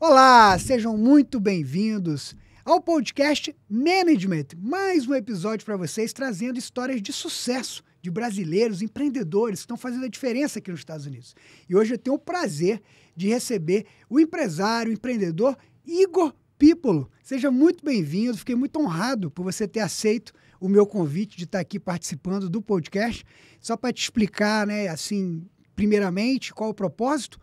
Olá, sejam muito bem-vindos ao podcast Management. Mais um episódio para vocês trazendo histórias de sucesso de brasileiros, empreendedores que estão fazendo a diferença aqui nos Estados Unidos. E hoje eu tenho o prazer de receber o empresário, o empreendedor Igor Pípolo. Seja muito bem-vindo, fiquei muito honrado por você ter aceito o meu convite de estar aqui participando do podcast. Só para te explicar, né, assim, primeiramente, qual o propósito.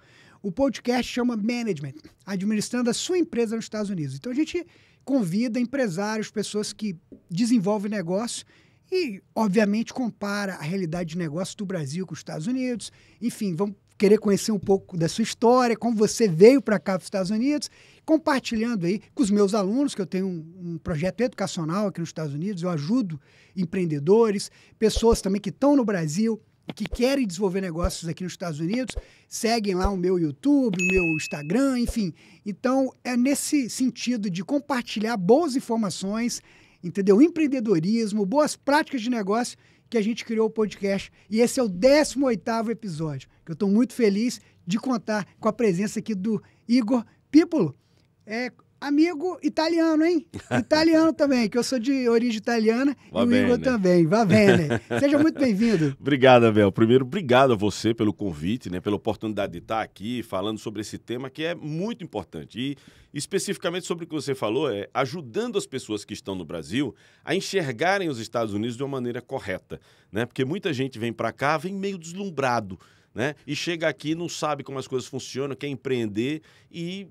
O podcast chama Management, administrando a sua empresa nos Estados Unidos. Então a gente convida empresários, pessoas que desenvolvem negócio e, obviamente, compara a realidade de negócio do Brasil com os Estados Unidos. Enfim, vamos querer conhecer um pouco da sua história, como você veio para cá para os Estados Unidos, compartilhando aí com os meus alunos, que eu tenho um, um, projeto educacional aqui nos Estados Unidos, eu ajudo empreendedores, pessoas também que estão no Brasil, que querem desenvolver negócios aqui nos Estados Unidos, seguem lá o meu YouTube, o meu Instagram, enfim. Então, é nesse sentido de compartilhar boas informações, entendeu? Empreendedorismo, boas práticas de negócio que a gente criou o podcast. E esse é o 18º episódio, que eu estou muito feliz de contar com a presença aqui do Igor Pípolo. É, amigo italiano, hein? Italiano também, que eu sou de origem italiana e o Igor né? também. Vá bene. Né? Seja muito bem-vindo. obrigado, Abel. Primeiro, obrigado a você pelo convite, né? Pela oportunidade de estar aqui falando sobre esse tema que é muito importante. E especificamente sobre o que você falou, é ajudando as pessoas que estão no Brasil a enxergarem os Estados Unidos de uma maneira correta, né? Porque muita gente vem para cá, vem meio deslumbrado, né? E chega aqui, não sabe como as coisas funcionam, quer empreender e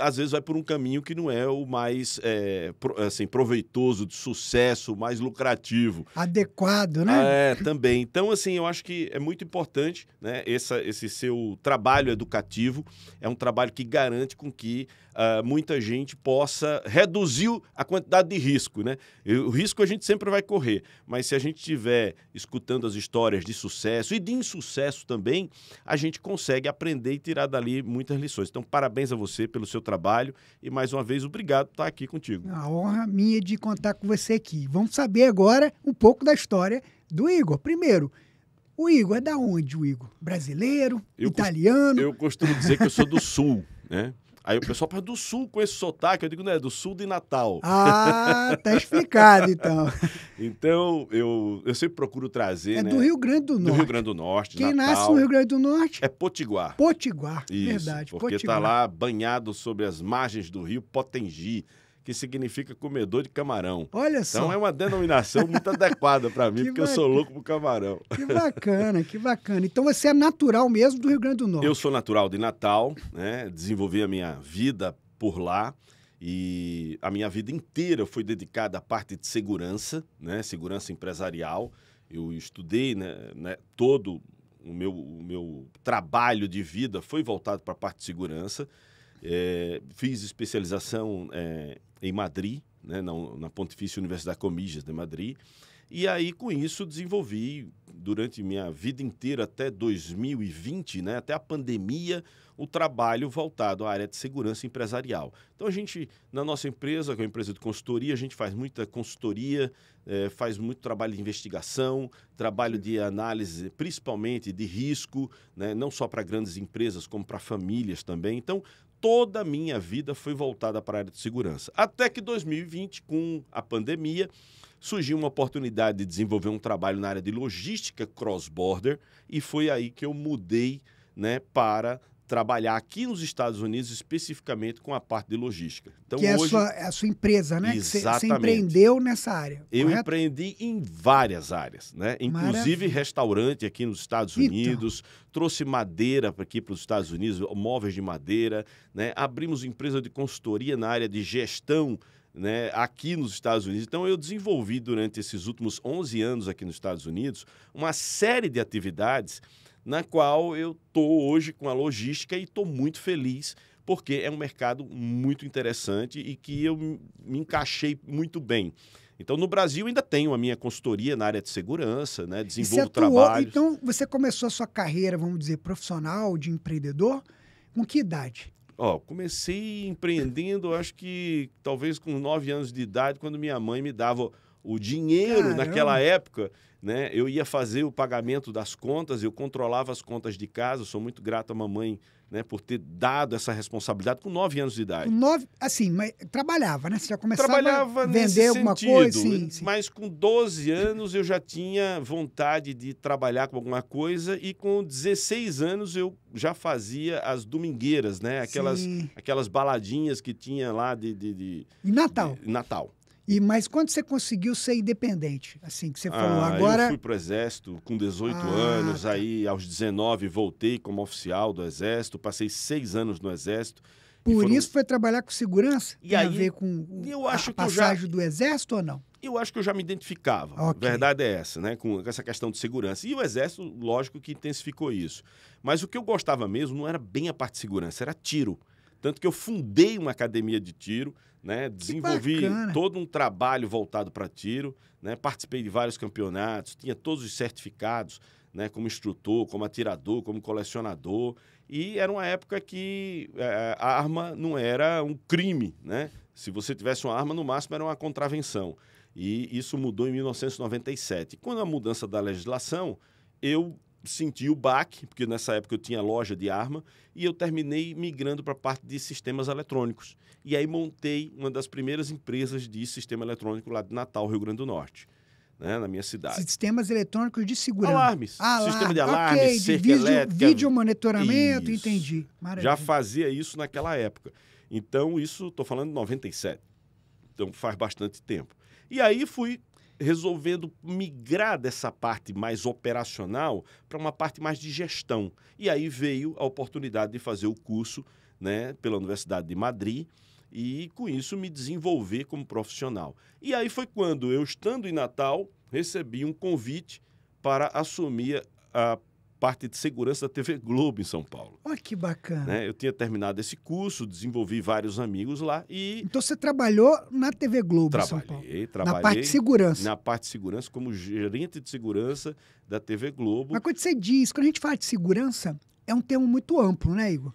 às vezes vai por um caminho que não é o mais é, assim, proveitoso, de sucesso, mais lucrativo. Adequado, né? Ah, é, também. Então, assim, eu acho que é muito importante né, essa, esse seu trabalho educativo. É um trabalho que garante com que uh, muita gente possa reduzir a quantidade de risco. Né? O risco a gente sempre vai correr, mas se a gente estiver escutando as histórias de sucesso e de insucesso também, a gente consegue aprender e tirar dali muitas lições. Então, parabéns a você pelo seu trabalho e, mais uma vez, obrigado por estar aqui contigo. A honra minha de contar com você aqui. Vamos saber agora um pouco da história do Igor. Primeiro, o Igor é da onde, o Igor? Brasileiro? Eu italiano? Costumo, eu costumo dizer que eu sou do Sul, né? Aí o pessoal para do sul com esse sotaque, eu digo, não, é do sul de Natal. Ah, tá explicado então. então, eu, eu sempre procuro trazer. É né, do Rio Grande do Norte. Do Rio Grande do Norte. Quem Natal, nasce no Rio Grande do Norte? É Potiguar. Potiguar, Isso, verdade. Porque tá Potiguar. tá lá banhado sobre as margens do rio Potengi que significa comedor de camarão. Olha então, só. Então é uma denominação muito adequada para mim, que porque bacana. eu sou louco por camarão. Que bacana, que bacana. Então você é natural mesmo do Rio Grande do Norte. Eu sou natural de Natal, né? Desenvolvi a minha vida por lá. E a minha vida inteira foi dedicada à parte de segurança, né? segurança empresarial. Eu estudei, né? né todo o meu, o meu trabalho de vida foi voltado para a parte de segurança. É, fiz especialização é, em Madrid, né, na, na Pontifícia Universidade Comígias de Madrid. E aí, com isso, desenvolvi durante minha vida inteira até 2020, né, até a pandemia, o trabalho voltado à área de segurança empresarial. Então, a gente, na nossa empresa, que é uma empresa de consultoria, a gente faz muita consultoria, eh, faz muito trabalho de investigação, trabalho de análise, principalmente de risco, né, não só para grandes empresas, como para famílias também. Então, toda a minha vida foi voltada para a área de segurança. Até que 2020, com a pandemia, surgiu uma oportunidade de desenvolver um trabalho na área de logística cross-border e foi aí que eu mudei né, para trabalhar aqui nos Estados Unidos especificamente com a parte de logística. Então, que é, hoje... a sua, é a sua empresa, né? Exatamente. Você empreendeu nessa área. Eu empreendi em várias áreas, né? Inclusive Maravilha. restaurante aqui nos Estados então. Unidos, então. trouxe madeira aqui para os Estados Unidos, móveis de madeira, né? Abrimos empresa de consultoria na área de gestão né, aqui nos Estados Unidos. Então, eu desenvolvi durante esses últimos 11 anos aqui nos Estados Unidos uma série de atividades na qual eu estou hoje com a logística e estou muito feliz, porque é um mercado muito interessante e que eu me encaixei muito bem. Então, no Brasil, ainda tenho a minha consultoria na área de segurança, né? desenvolvo trabalho. Então, você começou a sua carreira, vamos dizer, profissional, de empreendedor, com que idade? Ó, oh, comecei empreendendo, acho que talvez com 9 anos de idade, quando minha mãe me dava o dinheiro Caramba. naquela época né? Eu ia fazer o pagamento das contas, eu controlava as contas de casa, sou muito grato à mamãe, né, por ter dado essa responsabilidade com nove anos de idade. nove, assim, mas trabalhava, né? Você já começava trabalhava a vender alguma sentido, coisa, sim, sim. Mas com 12 anos eu já tinha vontade de trabalhar com alguma coisa e com 16 anos eu já fazia as domingueiras, né? Aquelas, aquelas baladinhas que tinha lá de, de, de Natal. De, Natal. E, mas quando você conseguiu ser independente? Assim, que você falou ah, agora. Eu fui para o Exército com 18 ah, anos, tá. aí aos 19 voltei como oficial do Exército, passei seis anos no Exército. Por foram... isso foi trabalhar com segurança? E Tem aí, a ver com eu acho a passagem já... do Exército ou não? Eu acho que eu já me identificava. A okay. verdade é essa, né? Com essa questão de segurança. E o Exército, lógico que intensificou isso. Mas o que eu gostava mesmo não era bem a parte de segurança, era tiro. Tanto que eu fundei uma academia de tiro, né? Desenvolvi todo um trabalho voltado para tiro, né? Participei de vários campeonatos, tinha todos os certificados, né? Como instrutor, como atirador, como colecionador. E era uma época que é, a arma não era um crime, né? Se você tivesse uma arma, no máximo era uma contravenção. E isso mudou em 1997. Quando a mudança da legislação, eu senti o baque, porque nessa época eu tinha loja de arma, e eu terminei migrando para a parte de sistemas eletrônicos. E aí montei uma das primeiras empresas de sistema eletrônico lá de Natal, Rio Grande do Norte. Né, na minha cidade. Sistemas eletrônicos de segurança. Alarmes. Alarme. Sistema de alarme, okay, cerca de vídeo, elétrica. Vídeo monitoramento, isso. entendi. Maravilha. Já fazia isso naquela época. Então, isso, estou falando de 97. Então, faz bastante tempo. E aí fui resolvendo migrar dessa parte mais operacional para uma parte mais de gestão. E aí veio a oportunidade de fazer o curso né, pela Universidade de Madrid e, com isso, me desenvolver como profissional. E aí foi quando eu, estando em Natal, recebi um convite para assumir a parte de segurança da TV Globo em São Paulo. Olha que bacana. Né? Eu tinha terminado esse curso, desenvolvi vários amigos lá e. Então você trabalhou na TV Globo trabalhei, em São Paulo? Trabalhei. Na parte de segurança. Na parte de segurança, como gerente de segurança da TV Globo. Mas quando você diz, quando a gente fala de segurança, é um termo muito amplo, né, Igor?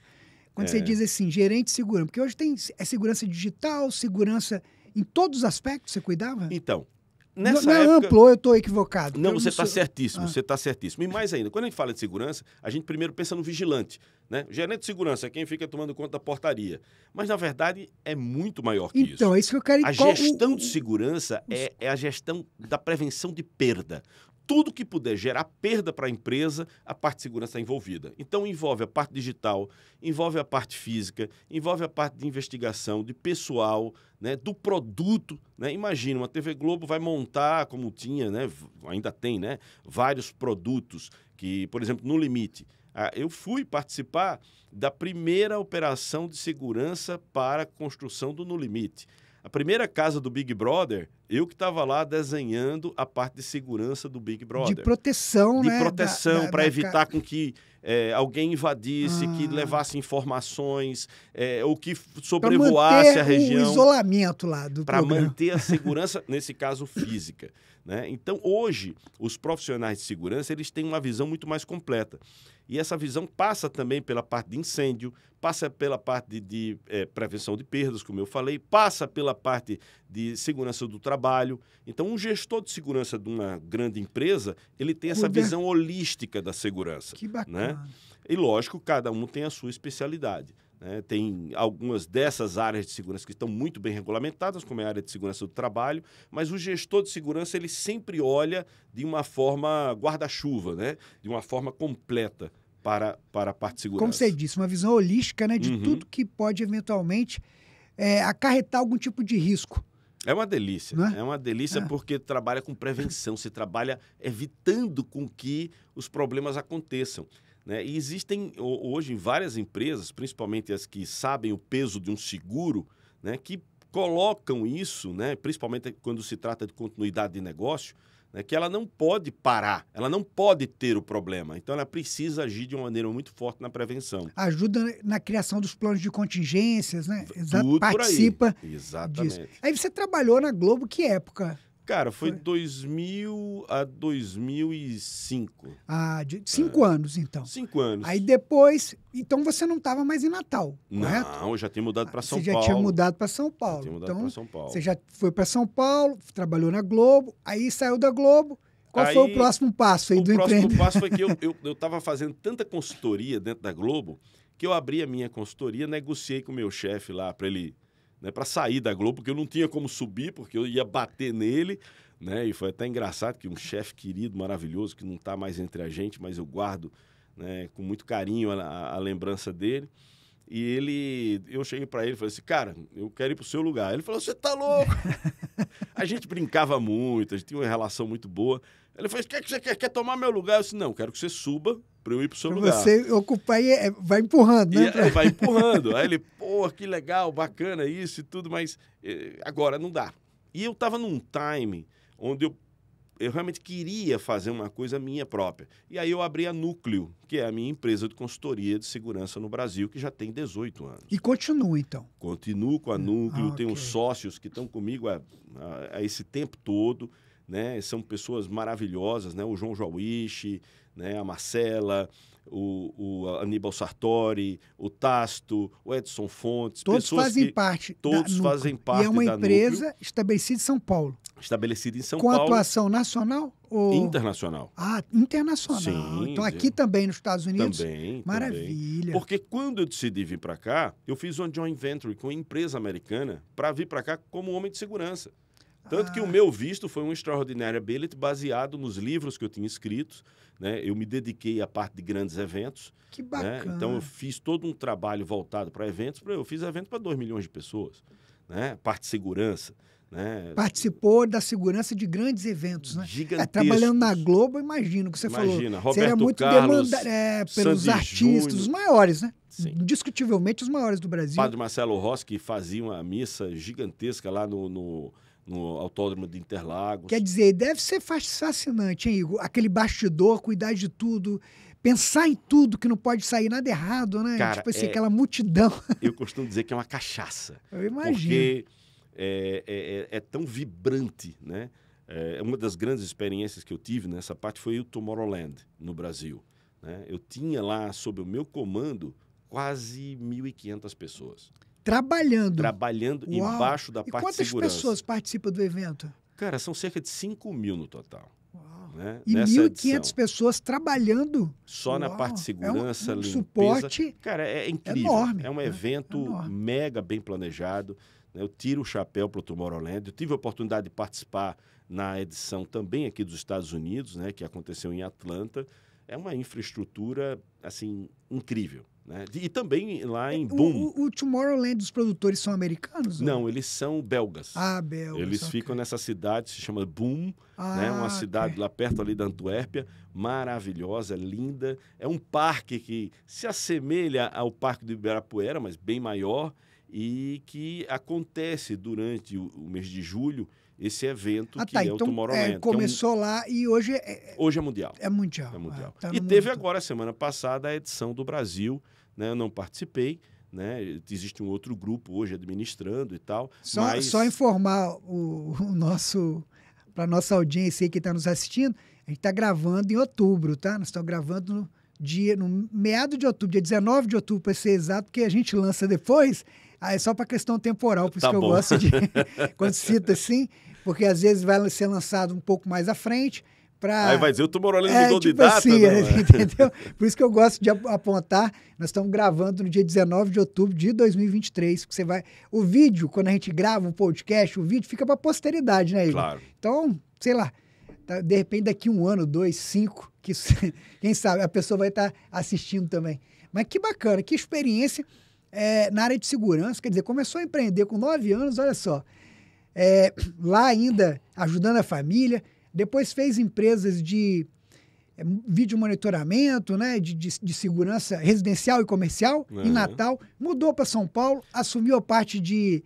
Quando é. você diz assim, gerente de segurança, porque hoje tem é segurança digital, segurança em todos os aspectos, você cuidava? Então, Nessa não, época... amplou, eu estou equivocado. Não, você está certíssimo, ah. você está certíssimo. E mais ainda, quando a gente fala de segurança, a gente primeiro pensa no vigilante. Né? O gerente de segurança é quem fica tomando conta da portaria. Mas, na verdade, é muito maior que então, isso. Então, é isso que eu quero... A gestão de segurança é, é a gestão da prevenção de perda tudo que puder gerar perda para a empresa, a parte de segurança está envolvida. Então, envolve a parte digital, envolve a parte física, envolve a parte de investigação, de pessoal, né, do produto. Né? Imagina, uma TV Globo vai montar, como tinha, né, ainda tem, né, vários produtos que, por exemplo, no limite. Ah, eu fui participar da primeira operação de segurança para a construção do No Limite. A primeira casa do Big Brother eu que estava lá desenhando a parte de segurança do Big Brother. De proteção, de né? De proteção, para evitar da... com que é, alguém invadisse, ah. que levasse informações, é, ou que sobrevoasse a região. Para isolamento lá do Para manter a segurança, nesse caso física. Né? Então, hoje, os profissionais de segurança eles têm uma visão muito mais completa. E essa visão passa também pela parte de incêndio, passa pela parte de, de é, prevenção de perdas, como eu falei, passa pela parte de segurança do trabalho. Então, um gestor de segurança de uma grande empresa, ele tem essa Cuida... visão holística da segurança. Que né? bacana. Né? E lógico, cada um tem a sua especialidade. Né? Tem algumas dessas áreas de segurança que estão muito bem regulamentadas, como é a área de segurança do trabalho, mas o gestor de segurança ele sempre olha de uma forma guarda-chuva, né? de uma forma completa para, para a parte de segurança. Como você disse, uma visão holística né? de uhum. tudo que pode eventualmente é, acarretar algum tipo de risco. É uma delícia. Né? É uma delícia é. porque trabalha com prevenção, se trabalha evitando com que os problemas aconteçam. Né? E existem hoje várias empresas, principalmente as que sabem o peso de um seguro, né? que colocam isso, né? principalmente quando se trata de continuidade de negócio, né, que ela não pode parar, ela não pode ter o problema. Então, ela precisa agir de uma maneira muito forte na prevenção. Ajuda na criação dos planos de contingências, né? Exato, Tudo participa. Por aí. Exatamente. Disso. Aí você trabalhou na Globo que época? Cara, foi, foi 2000 a 2005. Ah, de é. cinco é. anos então. Cinco anos. Aí depois, então você não estava mais em Natal, não, correto? Não, eu já tinha mudado para ah, então, São, Paulo. Você já tinha mudado para São Paulo. então, Você já foi para São Paulo, trabalhou na Globo, aí saiu da Globo. Qual aí, foi o próximo passo aí do empreendimento? O próximo passo foi que eu, eu, eu fazendo tanta consultoria dentro da Globo que eu abri a minha consultoria, negociei com o meu chefe lá para ele né, para sair da Globo, porque eu não tinha como subir, porque eu ia bater nele. Né? E foi até engraçado que um chefe querido, maravilhoso, que não está mais entre a gente, mas eu guardo né, com muito carinho a, a, lembrança dele. E ele, eu cheguei para ele e falei assim, cara, eu quero ir pro seu lugar. Ele falou, você tá louco? a gente brincava muito, a gente tinha uma relação muito boa. Ele falou, quer é que você quer, quer tomar meu lugar? Eu disse, não, quero que você suba para eu ir pro seu pra lugar. Você ocupar e é, vai empurrando, né? E, pra... É, vai empurrando. Aí ele, pô, que legal, bacana isso e tudo, mas eh, agora não dá. E eu estava num time onde eu, eu realmente queria fazer uma coisa minha própria. E aí eu abri a Núcleo, que é a minha empresa de consultoria de segurança no Brasil, que já tem 18 anos. E continua, então? Continuo com a Núcleo, ah, tenho sócios que estão comigo a, a, a, esse tempo todo, né? São pessoas maravilhosas, né? O João Jauishi, né? a Marcela, o, o Aníbal Sartori, o Tasto, o Edson Fontes. Todos fazem parte. Todos da, fazem núcleo. parte. E é uma empresa núcleo, estabelecida em São Paulo. Estabelecida em São Com Paulo. Com atuação nacional ou. Internacional. Ah, internacional. Sim, então aqui também nos Estados Unidos. Também. Maravilha. Também. Porque quando eu decidi vir para cá, eu fiz uma joint venture com uma empresa americana para vir para cá como homem de segurança. Tanto ah. que o ah. meu visto foi um extraordinário Ability baseado nos livros que eu tinha escrito né? Eu me dediquei à parte de grandes eventos. Que né? bacana. Né? Então eu fiz todo um trabalho voltado para eventos. Eu fiz evento para 2 milhões de pessoas. Né? Parte de segurança. Né? Participou da segurança de grandes eventos, né? É, trabalhando na Globo, imagino que você Imagina, falou. Roberto Seria muito Carlos, demanda, é, pelos Sandy artistas, Júnior. os maiores, né? Sim. Indiscutivelmente os maiores do Brasil. O padre Marcelo Rossi, que fazia uma missa gigantesca lá no, no no Autódromo de Interlagos. Quer dizer, deve ser fascinante, hein, Igor? Aquele bastidor, cuidar de tudo, pensar em tudo, que não pode sair nada errado, né? Cara, tipo assim, é... aquela multidão. Eu costumo dizer que é uma cachaça. Eu imagino. Porque é, é, é, é tão vibrante, né? É, uma das grandes experiências que eu tive nessa parte foi o Tomorrowland, no Brasil. Né? Eu tinha lá, sob o meu comando, quase 1.500 pessoas. Trabalhando. Trabalhando Uau. embaixo da e parte de segurança. Quantas pessoas participam do evento? Cara, são cerca de 5 mil no total. Né? E 1.500 pessoas trabalhando. Só Uau. na parte de segurança, é um, um limpeza. Suporte Cara, é, é incrível. Enorme, é um né? evento é mega bem planejado. Né? Eu tiro o chapéu para o Tomorrowland. Eu tive a oportunidade de participar na edição também aqui dos Estados Unidos, né, que aconteceu em Atlanta é uma infraestrutura assim incrível. Né? E também lá é, em Boom. O, o, Tomorrowland, dos produtores são americanos? Não, ou? eles são belgas. Ah, belgas. Eles okay. ficam nessa cidade, se chama Boom, né? ah, né? uma cidade okay. lá perto ali da Antuérpia, maravilhosa, linda. É um parque que se assemelha ao Parque do Ibirapuera, mas bem maior, e que acontece durante o, o mês de julho esse evento ah, que tá, então, é então, o Tomorrowland. É, começou é um... lá e hoje é, é... Hoje é mundial. É mundial. É mundial. Ah, tá e teve mundo. agora, semana passada, a edição do Brasil. Né? Eu não participei, né? Existe um outro grupo hoje administrando e tal. Só, mas... só informar o, o nosso para nossa audiência aí que está nos assistindo, a gente está gravando em outubro, tá? Nós estamos gravando no dia no meado de outubro, dia 19 de outubro para ser exato, porque a gente lança depois. aí ah, é só para questão temporal, por tá isso que bom. eu gosto de quando cita assim. Porque às vezes vai ser lançado um pouco mais à frente. Pra... Aí vai dizer, o tumoroleno é, tipo de assim, data. Né? entendeu? Por isso que eu gosto de apontar. Nós estamos gravando no dia 19 de outubro de 2023. Que você vai... O vídeo, quando a gente grava um podcast, o vídeo fica para posteridade, né, Igor? Claro. Então, sei lá, tá, de repente daqui um ano, dois, cinco, que quem sabe a pessoa vai estar tá assistindo também. Mas que bacana, que experiência é, na área de segurança. Quer dizer, começou a empreender com nove anos, olha só é, lá ainda ajudando a família. Depois fez empresas de é, vídeo monitoramento, né, de, de, de, segurança residencial e comercial uhum. em Natal. Mudou para São Paulo, assumiu a parte de,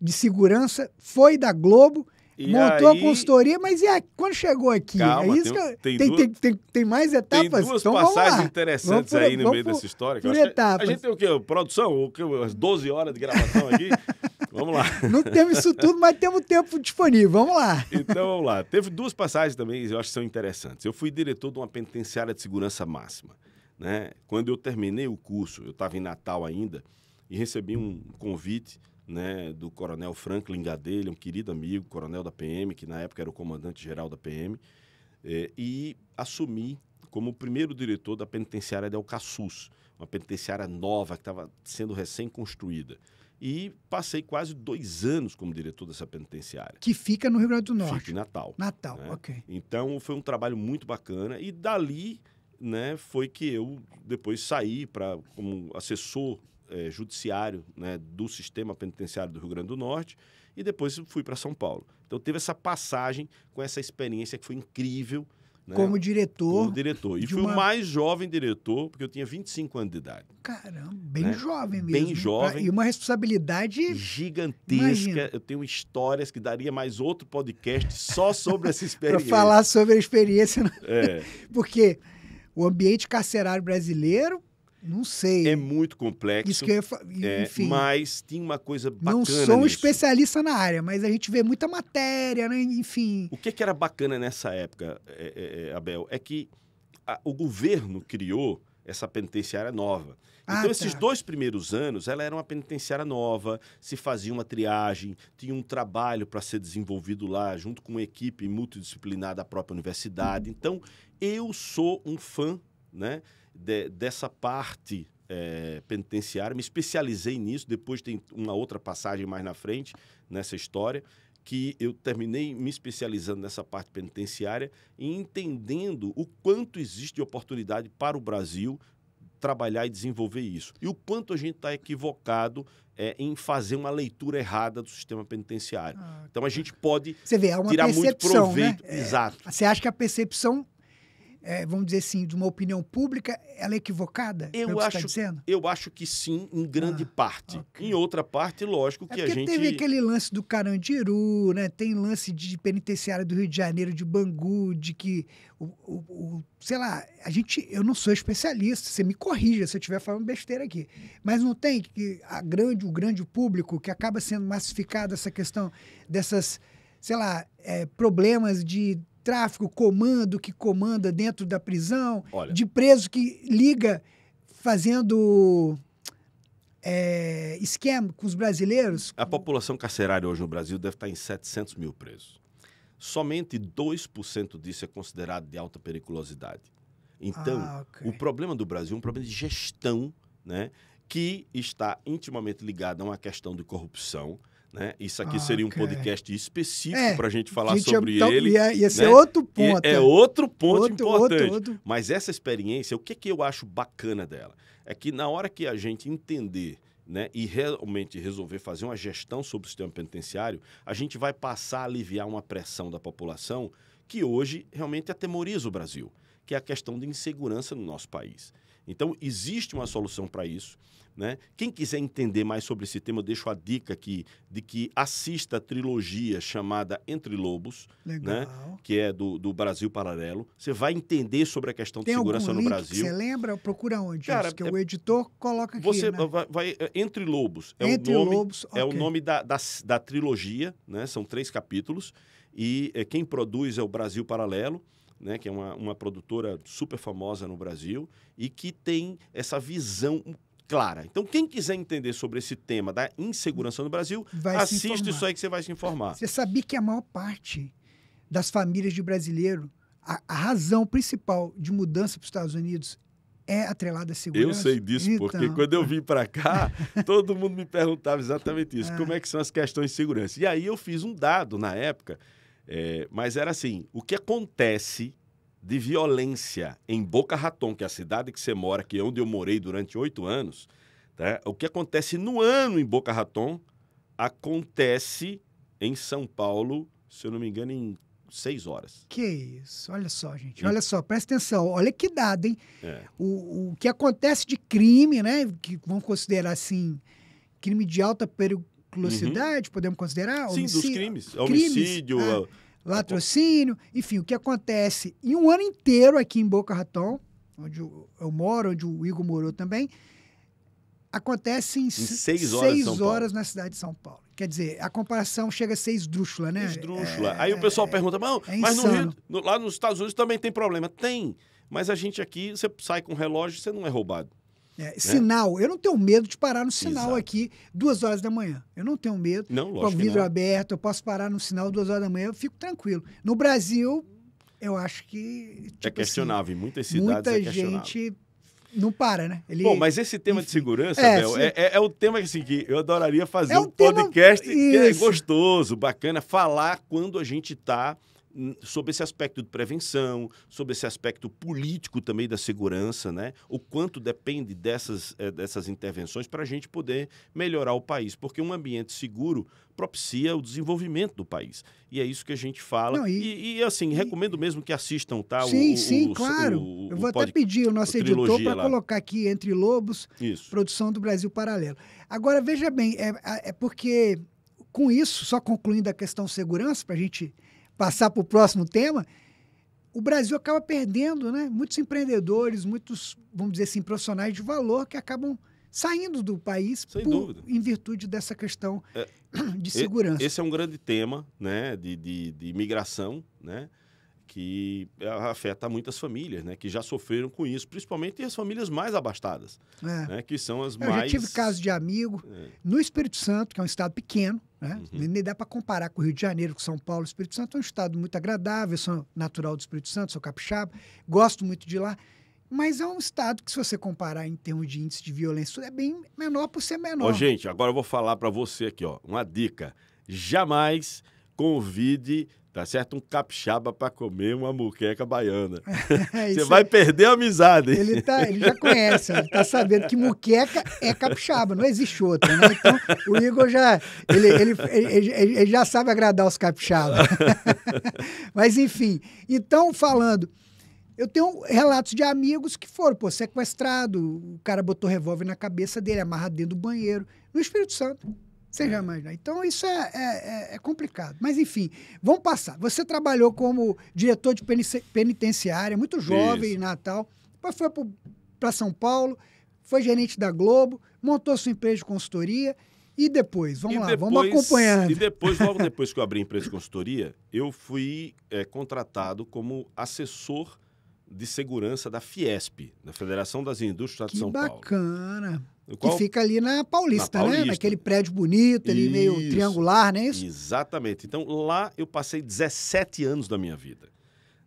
de segurança, foi da Globo. E montou aí... a consultoria, mas e quando chegou aqui? É Calma, é isso tem, que tem, tem, duas... tem, tem, tem, mais etapas? Tem duas então, passagens interessantes por, aí no meio por, dessa história. Por, por etapas. A gente tem o quê? Produção? O quê? As 12 horas de gravação aqui. Vamos lá. Não teve isso tudo, mas temos tempo disponível. Vamos lá. Então vamos lá. Teve duas passagens também, eu acho que são interessantes. Eu fui diretor de uma penitenciária de segurança máxima. Né? Quando eu terminei o curso, eu estava em Natal ainda, e recebi um convite né, do coronel Franklin Gadelha, um querido amigo, coronel da PM, que na época era o comandante-geral da PM, eh, e assumi como o primeiro diretor da penitenciária de Alcaçuz, uma penitenciária nova que estava sendo recém-construída e passei quase dois anos como diretor dessa penitenciária. Que fica no Rio Grande do Norte. Fica em Natal. Natal, né? ok. Então foi um trabalho muito bacana e dali né, foi que eu depois saí para como assessor é, judiciário né, do sistema penitenciário do Rio Grande do Norte e depois fui para São Paulo. Então teve essa passagem com essa experiência que foi incrível né? Como diretor. Como diretor. E fui uma... o mais jovem diretor, porque eu tinha 25 anos de idade. Caramba, bem né? jovem mesmo. Bem jovem. E uma responsabilidade gigantesca. Imagina. Eu tenho histórias que daria mais outro podcast só sobre essa experiência. Para falar sobre a experiência. Né? É. porque o ambiente carcerário brasileiro não sei. É muito complexo. Isso que eu fa... É, enfim. É, mas tem uma coisa bacana. Não sou um especialista na área, mas a gente vê muita matéria, né? enfim. O que, é que, era bacana nessa época, é, é, é, Abel, é que a, o governo criou essa penitenciária nova. Ah, então, ah, tá. esses dois primeiros anos, ela era uma penitenciária nova, se fazia uma triagem, tinha um trabalho para ser desenvolvido lá, junto com uma equipe multidisciplinar da própria universidade. Uhum. Então, eu sou um fã né, de, dessa parte é, penitenciária. Me especializei nisso, depois tem uma outra passagem mais na frente nessa história, que eu terminei me especializando nessa parte penitenciária e entendendo o quanto existe de oportunidade para o Brasil trabalhar e desenvolver isso. E o quanto a gente está equivocado é, em fazer uma leitura errada do sistema penitenciário. Ah, então a gente pode vê, é tirar muito proveito. Né? É. Exato. Você acha que a percepção é, vamos dizer assim, de uma opinião pública, ela é equivocada? Eu, tá acho, tá eu acho que sim, em grande ah, parte. Okay. Em outra parte, lógico é que a gente... teve aquele lance do Carandiru, né? tem lance de penitenciária do Rio de Janeiro, de Bangu, de que, o, o, o, sei lá, a gente, eu não sou especialista, você me corrija se eu estiver falando besteira aqui, mas não tem que a grande, o grande público que acaba sendo massificado essa questão dessas, sei lá, é, problemas de tráfico, comando que comanda dentro da prisão, Olha. de preso que liga fazendo é, esquema com os brasileiros. A população carcerária hoje no Brasil deve estar em 700 mil presos. Somente 2% disso é considerado de alta periculosidade. Então, ah, okay. o problema do Brasil é um problema de gestão, né? que está intimamente ligado a uma questão de corrupção, né? Isso aqui ah, seria um podcast específico é, para a gente falar gente, sobre então ele. Ia, ia ser né? outro ponto. É, é outro ponto outro, importante. Outro, outro. Mas essa experiência, o que, que eu acho bacana dela? É que na hora que a gente entender né, e realmente resolver fazer uma gestão sobre o sistema penitenciário, a gente vai passar a aliviar uma pressão da população que hoje realmente atemoriza o Brasil, que é a questão de insegurança no nosso país. Então, existe uma solução para isso. Né? Quem quiser entender mais sobre esse tema, eu deixo a dica aqui de que assista a trilogia chamada Entre Lobos, né? que é do, do Brasil Paralelo. Você vai entender sobre a questão Tem de segurança no Brasil. Você lembra? Procura onde? Cara, que é, o editor coloca aqui. Você né? vai, vai, é, Entre Lobos é Entre o nome, Lobos, okay. é o nome da, da, da trilogia, né? são três capítulos. E é, quem produz é o Brasil Paralelo né, que é uma, uma produtora super famosa no Brasil e que tem essa visão clara. Então, quem quiser entender sobre esse tema da insegurança no Brasil, vai assista isso aí que você vai se informar. Você sabia que a maior parte das famílias de brasileiro, a, a razão principal de mudança para os Estados Unidos é atrelada à segurança. Eu sei disso, então... porque quando eu é. vim para cá, todo mundo me perguntava exatamente isso. Ah. Como é que são as questões de segurança? E aí eu fiz um dado na época é, mas era assim: o que acontece de violência em Boca Raton, que é a cidade que você mora, que é onde eu morei durante oito anos, tá? o que acontece no ano em Boca Raton acontece em São Paulo, se eu não me engano, em seis horas. Que isso, olha só, gente, olha só, presta atenção, olha que dado, hein? É. O, o que acontece de crime, né, que vamos considerar assim, crime de alta periculosidade, uhum. podemos considerar? Sim, dos crimes. Homicídio. Crimes, né, latrocínio, enfim, o que acontece em um ano inteiro aqui em Boca Raton, onde eu moro, onde o Igor morou também, acontece em, em seis, horas, seis horas na cidade de São Paulo. Quer dizer, a comparação chega a ser esdrúxula, né? Esdrúxula. É, Aí o pessoal é, pergunta, mas, é mas no Rio, no, lá nos Estados Unidos também tem problema. Tem, mas a gente aqui, você sai com relógio, você não é roubado. É, né? sinal, eu não tenho medo de parar no sinal Exato. aqui duas horas da manhã. Eu não tenho medo. Não, lógico. Com o vidro aberto, eu posso parar no sinal duas horas da manhã, eu fico tranquilo. No Brasil, eu acho que. Tipo é questionável, assim, em muitas cidades muita é questionável. gente não para, né? Ele... Bom, mas esse tema Enfim. de segurança, é, Bel, se... é, é, é, o tema assim, que eu adoraria fazer é um, um tema... podcast Isso. que é gostoso, bacana, falar quando a gente está sobre esse aspecto de prevenção, sobre esse aspecto político também da segurança, né? O quanto depende dessas, eh, dessas intervenções para a gente poder melhorar o país, porque um ambiente seguro propicia o desenvolvimento do país. E é isso que a gente fala. Não, e, e, e, assim, e, recomendo mesmo que assistam, tá? Sim, o, sim, o, claro. O, Eu vou até pedir o nosso editor para colocar aqui Entre Lobos, isso. produção do Brasil Paralelo. Agora, veja bem, é, é, é porque com isso, só concluindo a questão segurança, para a gente passar para o próximo tema, o Brasil acaba perdendo, né? Muitos empreendedores, muitos, vamos dizer assim, profissionais de valor que acabam saindo do país Sem por, dúvida. em virtude dessa questão é, de segurança. Esse é um grande tema, né? De, de, de imigração, né? que eh, afeta muitas famílias, né? Que já sofreram com isso, principalmente as famílias mais abastadas, é. né? Que são as eu é, mais. Eu já tive caso de amigo é. no Espírito Santo, que é um estado pequeno, né? Uhum. Nem dá para comparar com o Rio de Janeiro, com São Paulo. O Espírito Santo é um estado muito agradável, eu sou natural do Espírito Santo, sou capixaba, gosto muito de lá. Mas é um estado que, se você comparar em termos de índice de violência, é bem menor por ser menor. Ó, gente, agora eu vou falar para você aqui, ó, uma dica. Jamais convide tá certo? Um capixaba para comer uma muqueca baiana. É Você vai perder a amizade. Ele, tá, ele já conhece, ele tá sabendo que muqueca é capixaba, não existe outra, né? Então, o Igor já, ele, ele, ele, ele já sabe agradar os capixabas. Mas, enfim, então, falando... Eu tenho relatos de amigos que foram, pô, sequestrado, o cara botou revólver na cabeça dele, amarrado dentro do banheiro, no Espírito Santo. Você já imagina. Então, isso é, é, é, é, complicado. Mas, enfim, vamos passar. Você trabalhou como diretor de penitenciária, muito jovem, isso. Natal. Depois foi para São Paulo, foi gerente da Globo, montou sua empresa de consultoria. E depois? Vamos e lá, depois, vamos acompanhando. E depois, logo depois que eu abri a empresa de consultoria, eu fui é, contratado como assessor de segurança da Fiesp, da Federação das Indústrias que de São bacana. Paulo. Que bacana. Qual? Que fica ali na Paulista, na né? Paulista. né? Naquele prédio bonito, ali Isso. meio triangular, não né? é isso? Exatamente. Então, lá eu passei 17 anos da minha vida.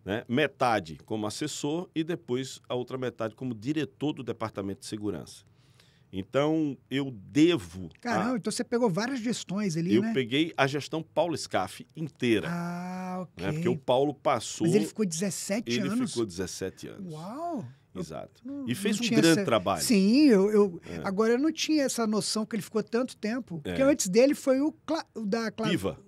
Né? Metade como assessor e depois a outra metade como diretor do Departamento de Segurança. Então, eu devo. Caramba, a... então você pegou várias gestões ali, eu né? Eu peguei a gestão Paulo Scaff inteira. Ah, né? ok. Né? Porque o Paulo passou. Mas ele ficou 17 ele anos? Ele ficou 17 anos. Uau! Exato. Não, e fez um grande essa... trabalho. Sim, eu, eu... É. agora eu não tinha essa noção que ele ficou tanto tempo. É. Porque antes dele foi o, Cla... o da Cla... Piva.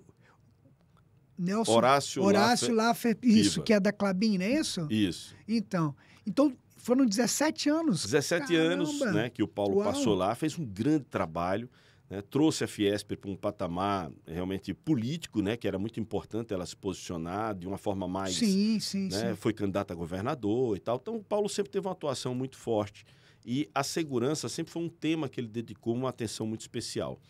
Nelson Horácio, Horácio Laffer, Laffer... isso Piva. que é da Clabin, não é isso? Isso. Então, então foram 17 anos. 17 Caramba. anos, né, que o Paulo Uau. passou lá, fez um grande trabalho né, trouxe a Fiesp para um patamar realmente político, né, que era muito importante ela se posicionar de uma forma mais. Sim, sim, né, sim. Foi candidata a governador e tal. Então, o Paulo sempre teve uma atuação muito forte. E a segurança sempre foi um tema que ele dedicou uma atenção muito especial.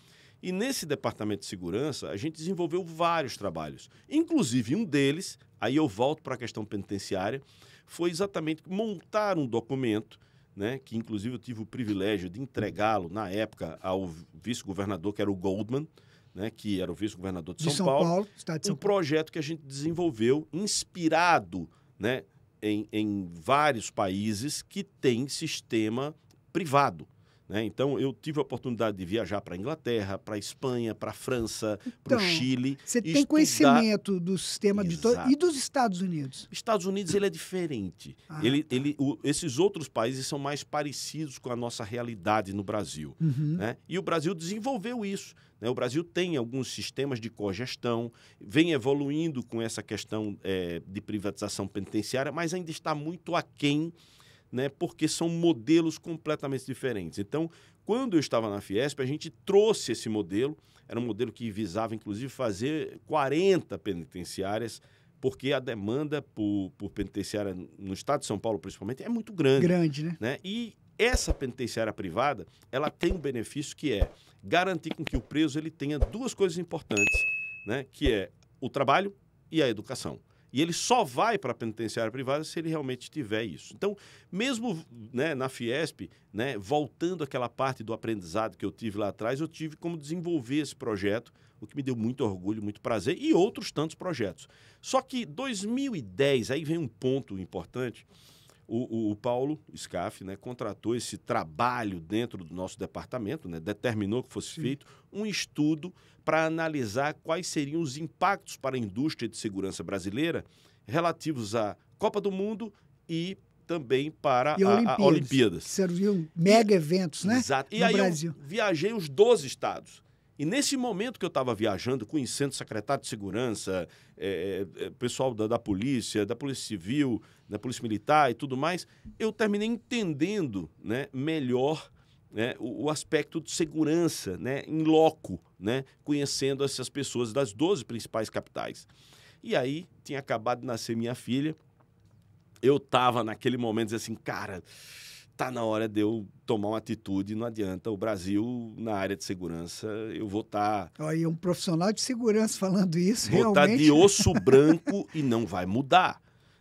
E nesse departamento de segurança, a gente desenvolveu vários trabalhos. Inclusive, um deles, aí eu volto para a questão penitenciária, foi exatamente montar um documento né, que inclusive eu tive o privilégio de entregá-lo na época ao vice-governador, que era o Goldman, né, que era o vice-governador de, de, São, São Paulo, Paulo de São um Paulo. projeto que a gente desenvolveu inspirado né, em, em vários países que têm sistema privado. Né? Então, eu tive a oportunidade de viajar para a Inglaterra, para a Espanha, para a França, então, para o Chile. Você tem estudar... conhecimento do sistema de todo... e dos Estados Unidos? Estados Unidos ele é diferente. Ah, ele, tá. ele, o, esses outros países são mais parecidos com a nossa realidade no Brasil. Uhum. Né? E o Brasil desenvolveu isso. Né? O Brasil tem alguns sistemas de cogestão, vem evoluindo com essa questão é, de privatização penitenciária, mas ainda está muito aquém né, porque são modelos completamente diferentes. Então, quando eu estava na Fiesp, a gente trouxe esse modelo, era um modelo que visava, inclusive, fazer 40 penitenciárias, porque a demanda por, por penitenciária no estado de São Paulo, principalmente, é muito grande. Grande, né? né? E essa penitenciária privada, ela tem um benefício que é garantir com que o preso ele tenha duas coisas importantes, né? que é o trabalho e a educação. E ele só vai para a penitenciária privada se ele realmente tiver isso. Então, mesmo né, na Fiesp, né, voltando àquela parte do aprendizado que eu tive lá atrás, eu tive como desenvolver esse projeto, o que me deu muito orgulho, muito prazer, e outros tantos projetos. Só que 2010, aí vem um ponto importante o, o, o, Paulo Scaff né, contratou esse trabalho dentro do nosso departamento, né, determinou que fosse Sim. feito um estudo para analisar quais seriam os impactos para a indústria de segurança brasileira relativos à Copa do Mundo e também para e a, Olimpíadas, a Olimpíadas. Serviam mega eventos, né? Exato. E no aí Brasil. viajei os 12 estados. E nesse momento que eu estava viajando, conhecendo secretário de segurança, é, é, é, pessoal da, da, polícia, da polícia civil, da polícia militar e tudo mais, eu terminei entendendo né, melhor né, o, o, aspecto de segurança, né, em loco, né, conhecendo essas pessoas das 12 principais capitais. E aí tinha acabado de nascer minha filha, eu estava naquele momento dizendo assim, cara tá na hora de eu tomar uma atitude, não adianta. O Brasil, na área de segurança, eu vou estar. Tá... Aí, um profissional de segurança falando isso, vou realmente. Vou tá de osso branco e não vai mudar.